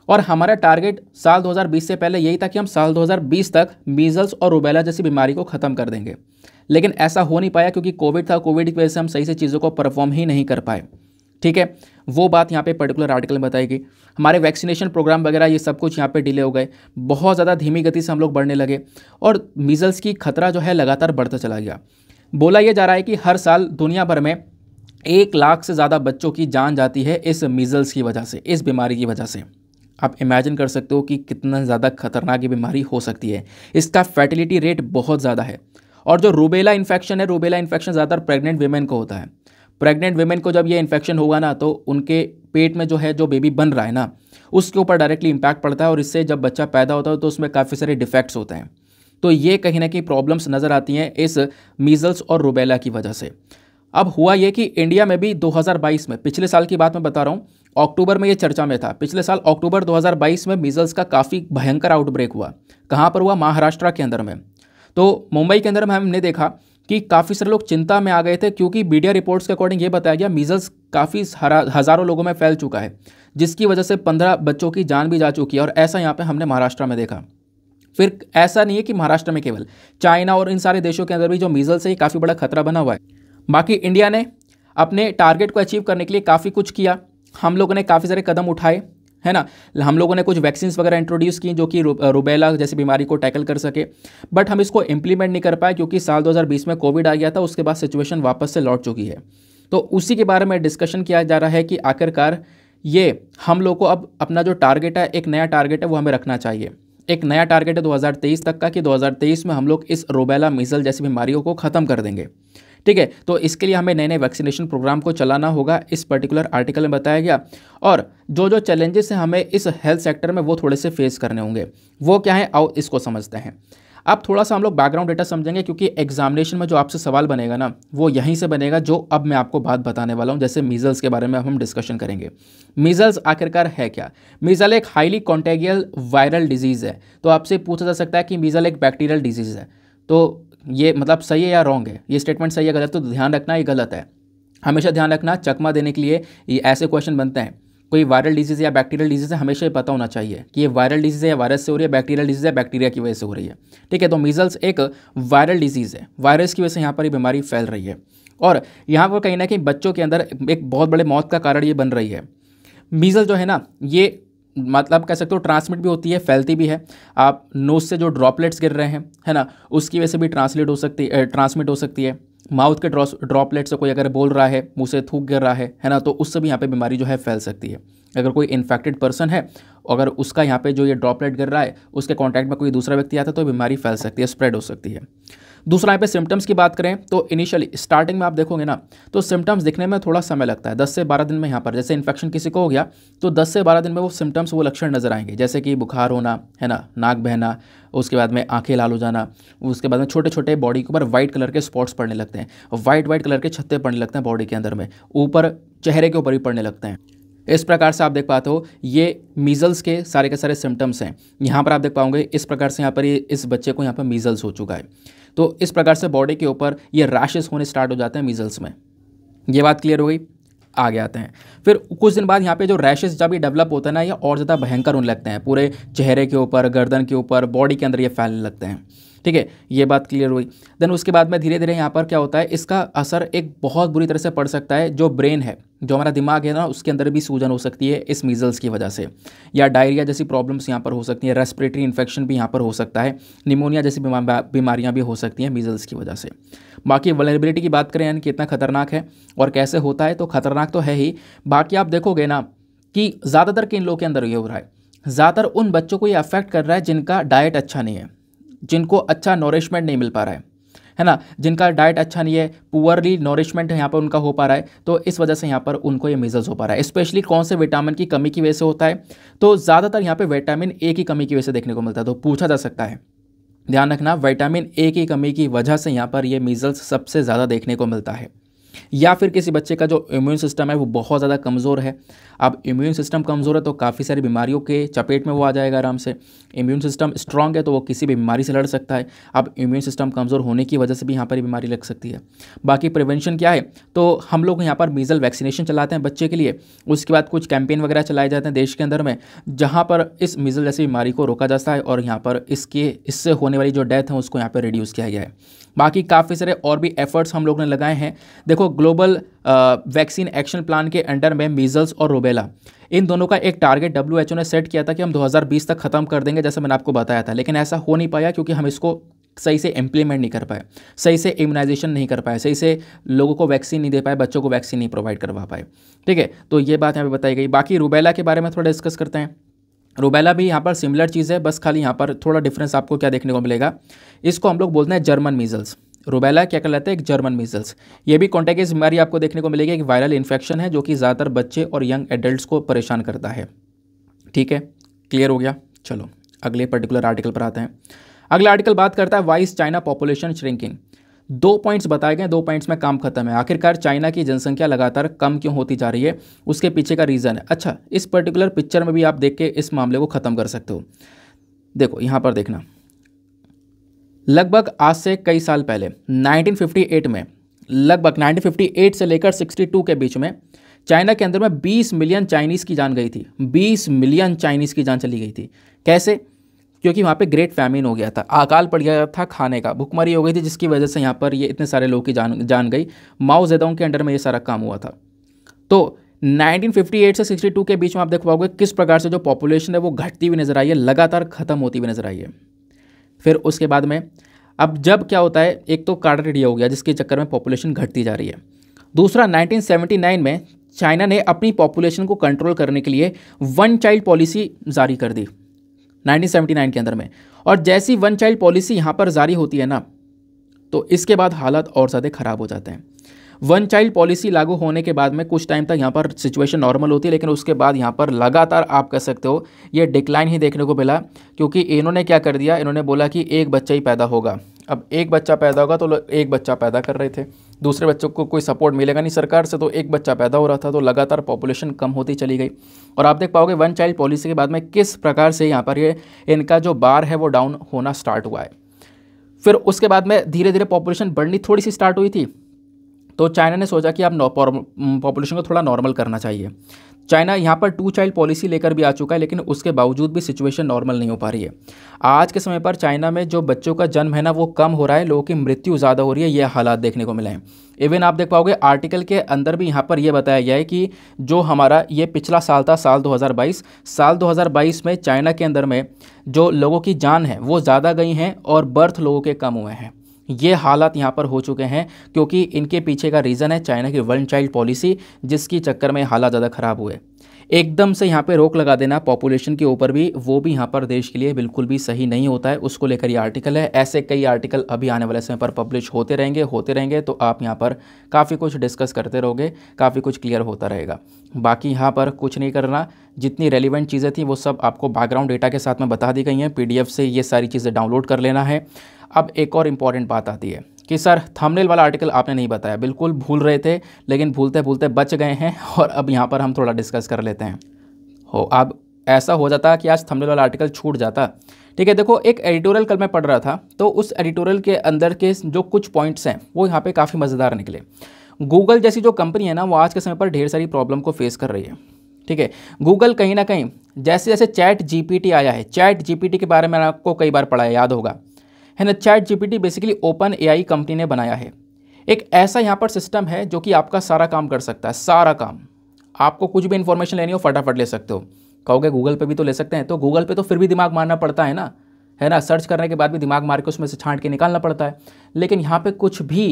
और हमारा टारगेट साल 2020 से पहले यही था कि हम साल 2020 तक मीज़ल्स और रूबेला जैसी बीमारी को ख़त्म कर देंगे लेकिन ऐसा हो नहीं पाया क्योंकि कोविड था कोविड की वजह से हम सही से चीज़ों को परफॉर्म ही नहीं कर पाए ठीक है वो बात यहाँ पे पर्टिकुलर आर्टिकल में बताई गई हमारे वैक्सीनेशन प्रोग्राम वगैरह ये सब कुछ यहाँ पे डिले हो गए बहुत ज़्यादा धीमी गति से हम लोग बढ़ने लगे और मीज़ल्स की खतरा जो है लगातार बढ़ता चला गया बोला यह जा रहा है कि हर साल दुनिया भर में एक लाख से ज़्यादा बच्चों की जान जाती है इस मीज़ल्स की वजह से इस बीमारी की वजह से आप इमेजिन कर सकते हो कि कितना ज़्यादा खतरनाक बीमारी हो सकती है इसका फर्टिलिटी रेट बहुत ज़्यादा है और जो रूबेला इन्फेक्शन है रूबेला इन्फेक्शन ज़्यादातर प्रेग्नेंट वीमेन को होता है प्रेग्नेंट वीमेन को जब ये इन्फेक्शन होगा ना तो उनके पेट में जो है जो बेबी बन रहा है ना उसके ऊपर डायरेक्टली इम्पैक्ट पड़ता है और इससे जब बच्चा पैदा होता है तो उसमें काफ़ी सारे डिफेक्ट्स होते हैं तो ये कहीं ना कहीं प्रॉब्लम्स नज़र आती हैं इस मीज़ल्स और रूबेला की वजह से अब हुआ ये कि इंडिया में भी 2022 में पिछले साल की बात मैं बता रहा हूँ अक्टूबर में ये चर्चा में था पिछले साल अक्टूबर 2022 में मीज़ल्स का काफ़ी भयंकर आउटब्रेक हुआ कहाँ पर हुआ महाराष्ट्र के अंदर में तो मुंबई के अंदर में हमने देखा कि काफ़ी सारे लोग चिंता में आ गए थे क्योंकि मीडिया रिपोर्ट्स के अकॉर्डिंग ये बताया गया मीज़ल्स काफ़ी हज़ारों लोगों में फैल चुका है जिसकी वजह से पंद्रह बच्चों की जान भी जा चुकी है और ऐसा यहाँ पर हमने महाराष्ट्र में देखा फिर ऐसा नहीं है कि महाराष्ट्र में केवल चाइना और इन सारे देशों के अंदर भी जो मीज़ल्स है काफ़ी बड़ा खतरा बना हुआ है बाकी इंडिया ने अपने टारगेट को अचीव करने के लिए काफ़ी कुछ किया हम लोगों ने काफ़ी सारे कदम उठाए है ना हम लोगों ने कुछ वैक्सीन्स वगैरह इंट्रोड्यूस की जो कि रुबेला जैसी बीमारी को टैकल कर सके बट हम इसको इम्प्लीमेंट नहीं कर पाए क्योंकि साल 2020 में कोविड आ गया था उसके बाद सिचुएशन वापस से लौट चुकी है तो उसी के बारे में डिस्कशन किया जा रहा है कि आखिरकार ये हम लोग को अब अपना जो टारगेट है एक नया टारगेट है वो हमें रखना चाहिए एक नया टारगेट है 2023 तक का कि 2023 में हम लोग इस रोबेला मिजल जैसी बीमारियों को ख़त्म कर देंगे ठीक है तो इसके लिए हमें नए नए वैक्सीनेशन प्रोग्राम को चलाना होगा इस पर्टिकुलर आर्टिकल में बताया गया और जो जो चैलेंजेस हैं हमें इस हेल्थ सेक्टर में वो थोड़े से फेस करने होंगे वो क्या है आओ इसको समझते हैं अब थोड़ा सा हम लोग बैकग्राउंड डेटा समझेंगे क्योंकि एग्जामिनेशन में जो आपसे सवाल बनेगा ना वो यहीं से बनेगा जो अब मैं आपको बात बताने वाला हूँ जैसे मीज़ल्स के बारे में हम डिस्कशन करेंगे मीज़ल्स आखिरकार है क्या मीज़ल एक हाईली कॉन्टेगियल वायरल डिजीज़ है तो आपसे पूछा जा सकता है कि मीज़ल एक बैक्टीरियल डिजीज़ है तो ये मतलब सही है या रॉन्ग है ये स्टेटमेंट सही है गलत तो ध्यान रखना ये गलत है हमेशा ध्यान रखना चकमा देने के लिए ये ऐसे क्वेश्चन बनते हैं कोई वायरल डिजीज़ या बैक्टीरियल डिजीज़ है हमेशा ये पता होना चाहिए कि ये वायरल डिजीज़ है या वायरस से हो रही है बैक्टीरियल डिजीज़ है बैक्टीरिया की वजह से हो रही है ठीक है तो मीजल्स एक वायरल डिजीज़ है वायरस की वजह से यहाँ पर ये बीमारी फैल रही है और यहाँ पर कहीं ना कहीं बच्चों के अंदर एक बहुत बड़े मौत का कारण ये बन रही है मीज़ल जो है ना ये मतलब कह सकते हो ट्रांसमिट भी होती है फैलती भी है आप नोज से जो ड्रॉपलेट्स गिर रहे हैं है ना उसकी वजह से भी ट्रांसलेट हो सकती है ट्रांसमिट हो सकती है माउथ के ड्रॉपलेट से कोई अगर बोल रहा है मुँह से थूक गिर रहा है है ना तो उससे भी यहाँ पे बीमारी जो है फैल सकती है अगर कोई इन्फेक्टेड पर्सन है अगर उसका यहाँ पे जो ये ड्रॉपलेट गिर रहा है उसके कॉन्टैक्ट में कोई दूसरा व्यक्ति आता है तो बीमारी फैल सकती है स्प्रेड हो सकती है दूसरा यहाँ पे सिम्टम्स की बात करें तो इनिशियली स्टार्टिंग में आप देखोगे ना तो सिम्टम्स दिखने में थोड़ा समय लगता है दस से बारह दिन में यहाँ पर जैसे इन्फेक्शन किसी को हो गया तो दस से बारह दिन में वो सिम्टम्स वो लक्षण नजर आएंगे जैसे कि बुखार होना है ना नाक बहना उसके बाद में आंखें लाल हो जाना उसके बाद में छोटे छोटे बॉडी के ऊपर व्हाइट कलर के स्पॉट्स पड़ने लगते हैं वाइट व्हाइट कलर के छत्ते पड़ने लगते हैं बॉडी के अंदर में ऊपर चेहरे के ऊपर भी पड़ने लगते हैं इस प्रकार से आप देख पाते हो ये मीज़ल्स के सारे के सारे सिम्टम्स हैं यहाँ पर आप देख पाओगे इस प्रकार से यहाँ पर ये इस बच्चे को यहाँ पर मीज़ल्स हो चुका है तो इस प्रकार से बॉडी के ऊपर ये रैशेस होने स्टार्ट हो जाते हैं मीज़ल्स में ये बात क्लियर हो गई आगे आते हैं फिर कुछ दिन बाद यहाँ पे जो रैशेस जब ये डेवलप होता है ना ये और ज़्यादा भयंकर होने लगते हैं पूरे चेहरे के ऊपर गर्दन के ऊपर बॉडी के अंदर ये फैलने लगते हैं ठीक है ये बात क्लियर हुई देन उसके बाद में धीरे धीरे यहाँ पर क्या होता है इसका असर एक बहुत बुरी तरह से पड़ सकता है जो ब्रेन है जो हमारा दिमाग है ना उसके अंदर भी सूजन हो सकती है इस मीज़ल्स की वजह से या डायरिया जैसी प्रॉब्लम्स यहाँ पर हो सकती हैं रेस्पिरेटरी इन्फेक्शन भी यहाँ पर हो सकता है निमोनिया जैसी बीमारियाँ भी हो सकती हैं मीज़ल्स की वजह से बाकी वलेबिलिटी की बात करें यानी कितना खतरनाक है और कैसे होता है तो खतरनाक तो है ही बाकी आप देखोगे ना कि ज़्यादातर किन लोगों के अंदर ये हो रहा है ज़्यादातर उन बच्चों को ये अफेक्ट कर रहा है जिनका डाइट अच्छा नहीं है जिनको अच्छा नॉरिशमेंट नहीं मिल पा रहा है है ना जिनका डाइट अच्छा नहीं है पुअरली नॉरिशमेंट यहाँ पर उनका हो पा रहा है तो इस वजह से यहाँ पर उनको ये मीजल्स हो पा रहा है स्पेशली कौन से विटामिन की कमी की वजह से होता है तो ज़्यादातर यहाँ पर विटामिन ए की कमी की वजह से देखने को मिलता है तो पूछा जा सकता है ध्यान रखना विटामिन ए की कमी की वजह से यहाँ पर ये मीज़ल्स सबसे ज़्यादा देखने को मिलता है या फिर किसी बच्चे का जो इम्यून सिस्टम है वो बहुत ज़्यादा कमज़ोर है अब इम्यून सिस्टम कमज़ोर है तो काफ़ी सारी बीमारियों के चपेट में वो आ जाएगा आराम से इम्यून सिस्टम स्ट्रांग है तो वो किसी भी बीमारी से लड़ सकता है अब इम्यून सिस्टम कमज़ोर होने की वजह से भी यहाँ पर बीमारी लग सकती है बाकी प्रिवेंशन क्या है तो हम लोग यहाँ पर मीज़ल वैक्सीनेशन चलाते हैं बच्चे के लिए उसके बाद कुछ कैंपेन वगैरह चलाए जाते हैं देश के अंदर में जहाँ पर इस मीज़ल जैसी बीमारी को रोका जाता है और यहाँ पर इसके इससे होने वाली जो डेथ है उसको यहाँ पर रिड्यूस किया गया है बाकी काफ़ी सारे और भी एफर्ट्स हम लोग ने लगाए हैं देखो ग्लोबल वैक्सीन एक्शन प्लान के अंडर में मीजल्स और रोबेला इन दोनों का एक टारगेट डब्ल्यू ने सेट किया था कि हम 2020 तक ख़त्म कर देंगे जैसे मैंने आपको बताया था लेकिन ऐसा हो नहीं पाया क्योंकि हम इसको सही से इम्प्लीमेंट नहीं कर पाए सही से इम्यूनाइजेशन नहीं कर पाए सही से लोगों को वैक्सीन नहीं दे पाए बच्चों को वैक्सीन नहीं प्रोवाइड करवा पाए ठीक है तो ये बात यहाँ पर बताई गई बाकी रूबेला के बारे में थोड़ा डिस्कस करते हैं रूबेला भी यहाँ पर सिमिलर चीज़ है बस खाली यहाँ पर थोड़ा डिफरेंस आपको क्या देखने को मिलेगा इसको हम लोग बोलते हैं जर्मन मीजल्स रूबेला क्या कहलाता है एक जर्मन मीजल्स ये भी कॉन्टेक्ट बीमारी आपको देखने को मिलेगी एक वायरल इन्फेक्शन है जो कि ज़्यादातर बच्चे और यंग एडल्ट को परेशान करता है ठीक है क्लियर हो गया चलो अगले पर्टिकुलर आर्टिकल पर आते हैं अगला आर्टिकल बात करता है वाइस चाइना पॉपुलेशन श्रिंकिंग दो पॉइंट्स बताए गए दो पॉइंट्स में काम खत्म है आखिरकार चाइना की जनसंख्या लगातार कम क्यों होती जा रही है उसके पीछे का रीज़न है अच्छा इस पर्टिकुलर पिक्चर में भी आप देख के इस मामले को ख़त्म कर सकते हो देखो यहाँ पर देखना लगभग आज से कई साल पहले 1958 में लगभग 1958 से लेकर 62 के बीच में चाइना के अंदर में 20 मिलियन चाइनीज़ की जान गई थी 20 मिलियन चाइनीज़ की जान चली गई थी कैसे क्योंकि वहाँ पे ग्रेट फैमिन हो गया था अकाल पड़ गया था खाने का भुखमरी हो गई थी जिसकी वजह से यहाँ पर ये इतने सारे लोग की जान जान गई माओ जेदाओं के अंडर में ये सारा काम हुआ था तो 1958 से 62 के बीच में आप देख पाओगे किस प्रकार से जो पॉपुलेशन है वो घटती हुई नज़र आई है लगातार ख़त्म होती हुई नज़र आई है फिर उसके बाद में अब जब क्या होता है एक तो रेडिया हो गया जिसके चक्कर में पॉपुलेशन घटती जा रही है दूसरा 1979 में चाइना ने अपनी पॉपुलेशन को कंट्रोल करने के लिए वन चाइल्ड पॉलिसी जारी कर दी 1979 के अंदर में और जैसी वन चाइल्ड पॉलिसी यहाँ पर जारी होती है ना तो इसके बाद हालात और ज़्यादा ख़राब हो जाते हैं वन चाइल्ड पॉलिसी लागू होने के बाद में कुछ टाइम तक यहाँ पर सिचुएशन नॉर्मल होती है लेकिन उसके बाद यहाँ पर लगातार आप कह सकते हो ये डिक्लाइन ही देखने को मिला क्योंकि इन्होंने क्या कर दिया इन्होंने बोला कि एक बच्चा ही पैदा होगा अब एक बच्चा पैदा होगा तो लोग एक बच्चा पैदा कर रहे थे दूसरे बच्चों को कोई सपोर्ट मिलेगा नहीं सरकार से तो एक बच्चा पैदा हो रहा था तो लगातार पॉपुलेशन कम होती चली गई और आप देख पाओगे वन चाइल्ड पॉलिसी के बाद में किस प्रकार से यहाँ पर ये इनका जो बार है वो डाउन होना स्टार्ट हुआ है फिर उसके बाद में धीरे धीरे पॉपुलेशन बढ़नी थोड़ी सी स्टार्ट हुई थी तो चाइना ने सोचा कि आप पॉपुलेशन को थोड़ा नॉर्मल करना चाहिए चाइना यहाँ पर टू चाइल्ड पॉलिसी लेकर भी आ चुका है लेकिन उसके बावजूद भी सिचुएशन नॉर्मल नहीं हो पा रही है आज के समय पर चाइना में जो बच्चों का जन्म है ना वो कम हो रहा है लोगों की मृत्यु ज़्यादा हो रही है ये हालात देखने को मिले हैं इवन आप देख पाओगे आर्टिकल के अंदर भी यहाँ पर यह बताया गया है कि जो हमारा ये पिछला साल था साल 2022 साल 2022 में चाइना के अंदर में जो लोगों की जान है वो ज़्यादा गई हैं और बर्थ लोगों के कम हुए हैं ये हालात यहाँ पर हो चुके हैं क्योंकि इनके पीछे का रीज़न है चाइना की वन चाइल्ड पॉलिसी जिसकी चक्कर में हालात ज़्यादा ख़राब हुए एकदम से यहाँ पे रोक लगा देना पॉपुलेशन के ऊपर भी वो भी यहाँ पर देश के लिए बिल्कुल भी सही नहीं होता है उसको लेकर ये आर्टिकल है ऐसे कई आर्टिकल अभी आने वाले समय पर पब्लिश होते रहेंगे होते रहेंगे तो आप यहाँ पर काफ़ी कुछ डिस्कस करते रहोगे काफ़ी कुछ क्लियर होता रहेगा बाकी यहाँ पर कुछ नहीं करना जितनी रेलिवेंट चीज़ें थी वो सब आपको बैकग्राउंड डेटा के साथ में बता दी गई हैं पी से ये सारी चीज़ें डाउनलोड कर लेना है अब एक और इम्पॉर्टेंट बात आती है कि सर थंबनेल वाला आर्टिकल आपने नहीं बताया बिल्कुल भूल रहे थे लेकिन भूलते भूलते बच गए हैं और अब यहाँ पर हम थोड़ा डिस्कस कर लेते हैं हो अब ऐसा हो जाता कि आज थंबनेल वाला आर्टिकल छूट जाता ठीक है देखो एक एडिटोरियल कल मैं पढ़ रहा था तो उस एडिटोरियल के अंदर के जो कुछ पॉइंट्स हैं वो यहाँ पे काफ़ी मज़ेदार निकले गूगल जैसी जो कंपनी है ना वो आज के समय पर ढेर सारी प्रॉब्लम को फेस कर रही है ठीक है गूगल कहीं ना कहीं जैसे जैसे चैट जीपीटी आया है चैट जीपीटी के बारे में आपको कई बार पढ़ाया याद होगा है ना chat G P T basically open A I company ने बनाया है एक ऐसा यहाँ पर सिस्टम है जो कि आपका सारा काम कर सकता है सारा काम आपको कुछ भी इन्फॉर्मेशन लेनी हो फटाफट ले सकते हो कहोगे गूगल पे भी तो ले सकते हैं तो गूगल पे तो फिर भी दिमाग मारना पड़ता है ना है ना सर्च करने के बाद भी दिमाग मार के उसमें से छांट के निकालना पड़ता है लेकिन यहाँ पे कुछ भी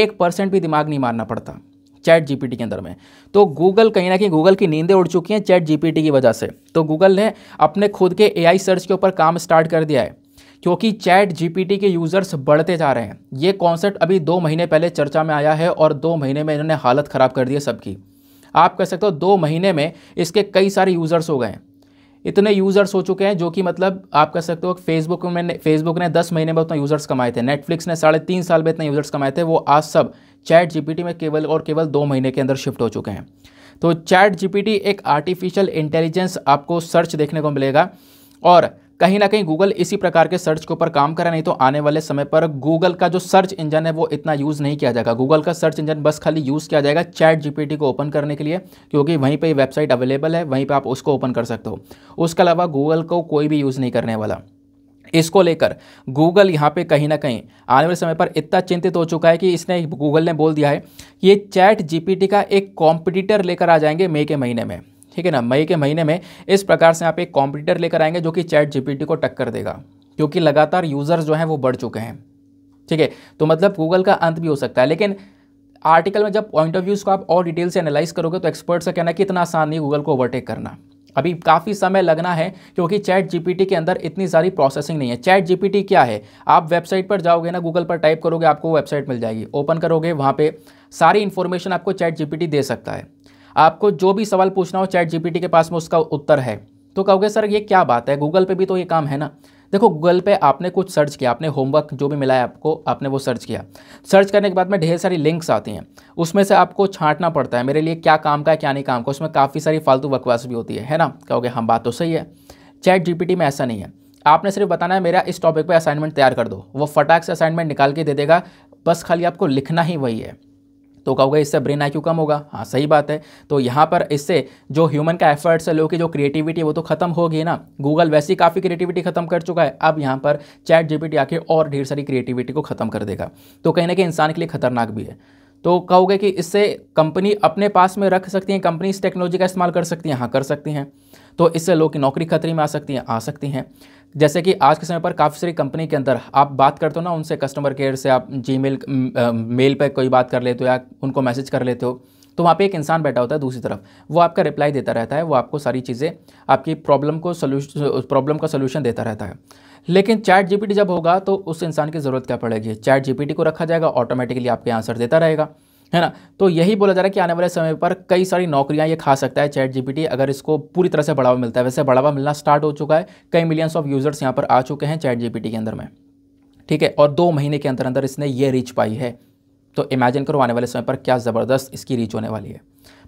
एक परसेंट भी दिमाग नहीं मारना पड़ता चैट जीपीटी के अंदर में तो गूगल कहीं ना कहीं गूगल की नींदें उड़ चुकी हैं चैट जीपीटी की वजह से तो गूगल ने अपने खुद के एआई सर्च के ऊपर काम स्टार्ट कर दिया है क्योंकि चैट जीपीटी के यूज़र्स बढ़ते जा रहे हैं ये कॉन्सेप्ट अभी दो महीने पहले चर्चा में आया है और दो महीने में इन्होंने हालत ख़राब कर दी है सबकी आप कह सकते हो दो महीने में इसके कई सारे यूज़र्स हो गए हैं इतने यूज़र्स हो चुके हैं जो कि मतलब आप कह सकते हो फेसबुक में फेसबुक ने दस महीने में उतना यूज़र्स कमाए थे नेटफ्लिक्स ने साढ़े तीन साल में इतने यूज़र्स कमाए थे वो आज सब चैट जीपीटी में केवल और केवल दो महीने के अंदर शिफ्ट हो चुके हैं तो चैट जीपीटी एक आर्टिफिशियल इंटेलिजेंस आपको सर्च देखने को मिलेगा और कहीं ना कहीं गूगल इसी प्रकार के सर्च के ऊपर काम करें नहीं तो आने वाले समय पर गूगल का जो सर्च इंजन है वो इतना यूज़ नहीं किया जाएगा गूगल का सर्च इंजन बस खाली यूज़ किया जाएगा चैट जीपीटी को ओपन करने के लिए क्योंकि वहीं पर वेबसाइट अवेलेबल है वहीं पर आप उसको ओपन कर सकते हो उसके अलावा गूगल को कोई भी यूज़ नहीं करने वाला इसको लेकर गूगल यहाँ पे कहीं ना कहीं आने वाले समय पर इतना चिंतित हो चुका है कि इसने गूगल ने बोल दिया है कि ये चैट जीपीटी का एक कॉम्पिटिटर लेकर आ जाएंगे मई के महीने में ठीक है ना मई के महीने में इस प्रकार से आप एक कॉम्पिटिटर लेकर आएंगे जो कि चैट जीपीटी को टक्कर देगा क्योंकि लगातार यूज़र्स जो हैं वो बढ़ चुके हैं ठीक है तो मतलब गूगल का अंत भी हो सकता है लेकिन आर्टिकल में जब पॉइंट ऑफ व्यूज़ को आप और डिटेल से एनालाइज करोगे तो एक्सपर्ट्स का कहना कि इतना आसान नहीं गूगल को ओवरटेक करना अभी काफ़ी समय लगना है क्योंकि चैट जीपीटी के अंदर इतनी सारी प्रोसेसिंग नहीं है चैट जीपीटी क्या है आप वेबसाइट पर जाओगे ना गूगल पर टाइप करोगे आपको वेबसाइट मिल जाएगी ओपन करोगे वहाँ पे सारी इन्फॉर्मेशन आपको चैट जीपीटी दे सकता है आपको जो भी सवाल पूछना हो चैट जीपीटी के पास में उसका उत्तर है तो कहोगे सर ये क्या बात है गूगल पे भी तो ये काम है ना देखो गूगल पे आपने कुछ सर्च किया आपने होमवर्क जो भी मिला है आपको आपने वो सर्च किया सर्च करने के बाद में ढेर सारी लिंक्स आती हैं उसमें से आपको छांटना पड़ता है मेरे लिए क्या काम का है क्या नहीं काम का उसमें काफ़ी सारी फालतू बकवास भी होती है है ना कहोगे हम हाँ, बात तो सही है चैट जीपीटी में ऐसा नहीं है आपने सिर्फ बताना है मेरा इस टॉपिक पर असाइनमेंट तैयार कर दो वो फटाक से असाइनमेंट निकाल के दे देगा बस खाली आपको लिखना ही वही है तो कहोगे इससे ब्रेन आई कम होगा हाँ सही बात है तो यहाँ पर इससे जो ह्यूमन का एफर्ट्स है लोगों की जो क्रिएटिविटी वो तो खत्म होगी ना गूगल वैसे ही काफ़ी क्रिएटिविटी खत्म कर चुका है अब यहाँ पर चैट जीपीटी आके और ढेर सारी क्रिएटिविटी को खत्म कर देगा तो कहीं ना कहीं इंसान के लिए खतरनाक भी है तो कहोगे कि इससे कंपनी अपने पास में रख सकती हैं कंपनी इस टेक्नोलॉजी का इस्तेमाल कर सकती हैं हाँ कर सकती हैं तो इससे लोग की नौकरी खतरे में आ सकती हैं आ सकती हैं जैसे कि आज के समय पर काफ़ी सारी कंपनी के अंदर आप बात करते हो ना उनसे कस्टमर केयर से आप जी मेल मेल पर कोई बात कर लेते हो या उनको मैसेज कर लेते हो तो वहाँ पे एक इंसान बैठा होता है दूसरी तरफ वो आपका रिप्लाई देता रहता है वो आपको सारी चीज़ें आपकी प्रॉब्लम को सोल्यूशन प्रॉब्लम का सोल्यूशन देता रहता है लेकिन चैट जीपीटी जब होगा तो उस इंसान की ज़रूरत क्या पड़ेगी चैट जीपीटी को रखा जाएगा ऑटोमेटिकली आपके आंसर देता रहेगा है ना तो यही बोला जा रहा है कि आने वाले समय पर कई सारी नौकरियां ये खा सकता है चैट जीपीटी अगर इसको पूरी तरह से बढ़ावा मिलता है वैसे बढ़ावा मिलना स्टार्ट हो चुका है कई मिलियंस ऑफ यूज़र्स यहाँ पर आ चुके हैं चैट जीपीटी के अंदर में ठीक है और दो महीने के अंदर अंदर इसने ये रीच पाई है तो इमेजिन करो आने वाले समय पर क्या ज़बरदस्त इसकी रीच होने वाली है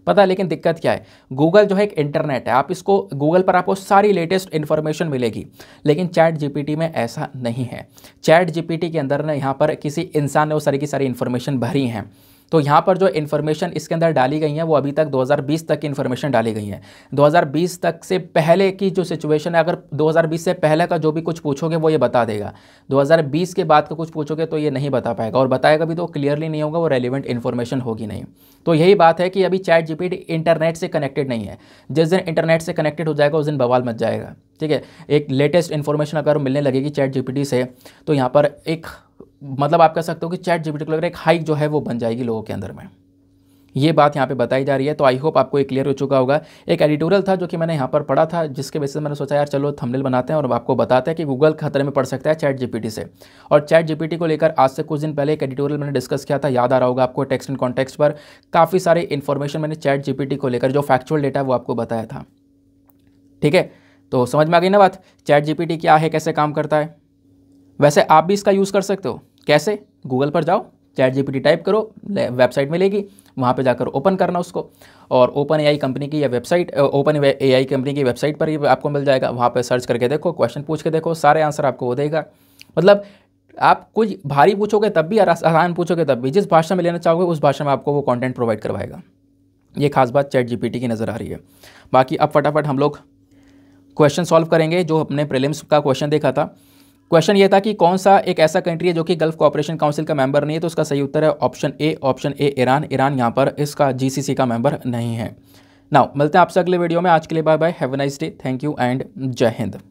पता है लेकिन दिक्कत क्या है गूगल जो है एक इंटरनेट है आप इसको गूगल पर आपको सारी लेटेस्ट इन्फॉर्मेशन मिलेगी लेकिन चैट जीपीटी में ऐसा नहीं है चैट जीपीटी के अंदर ना यहाँ पर किसी इंसान ने वो सारी की सारी इन्फॉर्मेशन भरी हैं तो यहाँ पर जो इन्फॉर्मेशन इसके अंदर डाली गई है वो अभी तक 2020 तक की इन्फॉर्मेशन डाली गई है 2020 तक से पहले की जो सिचुएशन है अगर 2020 से पहले का जो भी कुछ पूछोगे वो ये बता देगा 2020 के बाद का कुछ पूछोगे तो ये नहीं बता पाएगा और बताएगा भी तो क्लियरली नहीं होगा वो रेलिवेंट इन्फॉर्मेशन होगी नहीं तो यही बात है कि अभी चैट जी इंटरनेट से कनेक्टेड नहीं है जिस दिन इंटरनेट से कनेक्टेड हो जाएगा उस दिन बवाल मच जाएगा ठीक है एक लेटेस्ट इन्फॉर्मेशन अगर मिलने लगेगी चैट जीपीटी से तो यहाँ पर एक मतलब आप कह सकते हो कि चैट जीपीटी को लेकर एक हाइक जो है वो बन जाएगी लोगों के अंदर में ये बात यहाँ पे बताई जा रही है तो आई होप आपको ये क्लियर हो चुका होगा एक एडिटोरियल था जो कि मैंने यहाँ पर पढ़ा था जिसके वजह से मैंने सोचा यार चलो थंबनेल बनाते हैं और आपको बताते हैं कि गूगल खतरे में पड़ सकता है चैट जीपीटी से और चैट जीपीटी को लेकर आज से कुछ दिन पहले एक एडिटोरियल मैंने डिस्कस किया था याद आ रहा होगा आपको टेक्स्ट एंड कॉन्टेक्स्ट पर काफ़ी सारे इन्फॉर्मेशन मैंने चैट जीपीटी को लेकर जो फैक्चुअल डेटा वो आपको बताया था ठीक है तो समझ में आ गई ना बात चैट जीपीटी क्या है कैसे काम करता है वैसे आप भी इसका यूज़ कर सकते हो कैसे गूगल पर जाओ चैट जीपीटी टाइप करो वेबसाइट मिलेगी वहाँ पे जाकर ओपन करना उसको और ओपन एआई कंपनी की या वेबसाइट ओपन एआई कंपनी की वेबसाइट पर ही आपको मिल जाएगा वहाँ पे सर्च करके देखो क्वेश्चन पूछ के देखो सारे आंसर आपको वो देगा मतलब आप कुछ भारी पूछोगे तब भी आसान पूछोगे तब भी जिस भाषा में लेना चाहोगे उस भाषा में आपको वो कॉन्टेंट प्रोवाइड करवाएगा ये खास बात चैट जी की नज़र आ रही है बाकी अब फटाफट हम लोग क्वेश्चन सॉल्व करेंगे जो अपने प्रिलिम्स का क्वेश्चन देखा था क्वेश्चन ये था कि कौन सा एक ऐसा कंट्री है जो कि गल्फ कॉपरेशन काउंसिल का मेंबर नहीं है तो उसका सही उत्तर है option A option A Iran Iran यहाँ पर इसका जीसीसी का मेंबर नहीं है नाउ मिलते हैं आपसे अगले वीडियो में आज के लिए bye bye have nice day thank you and जय हिंद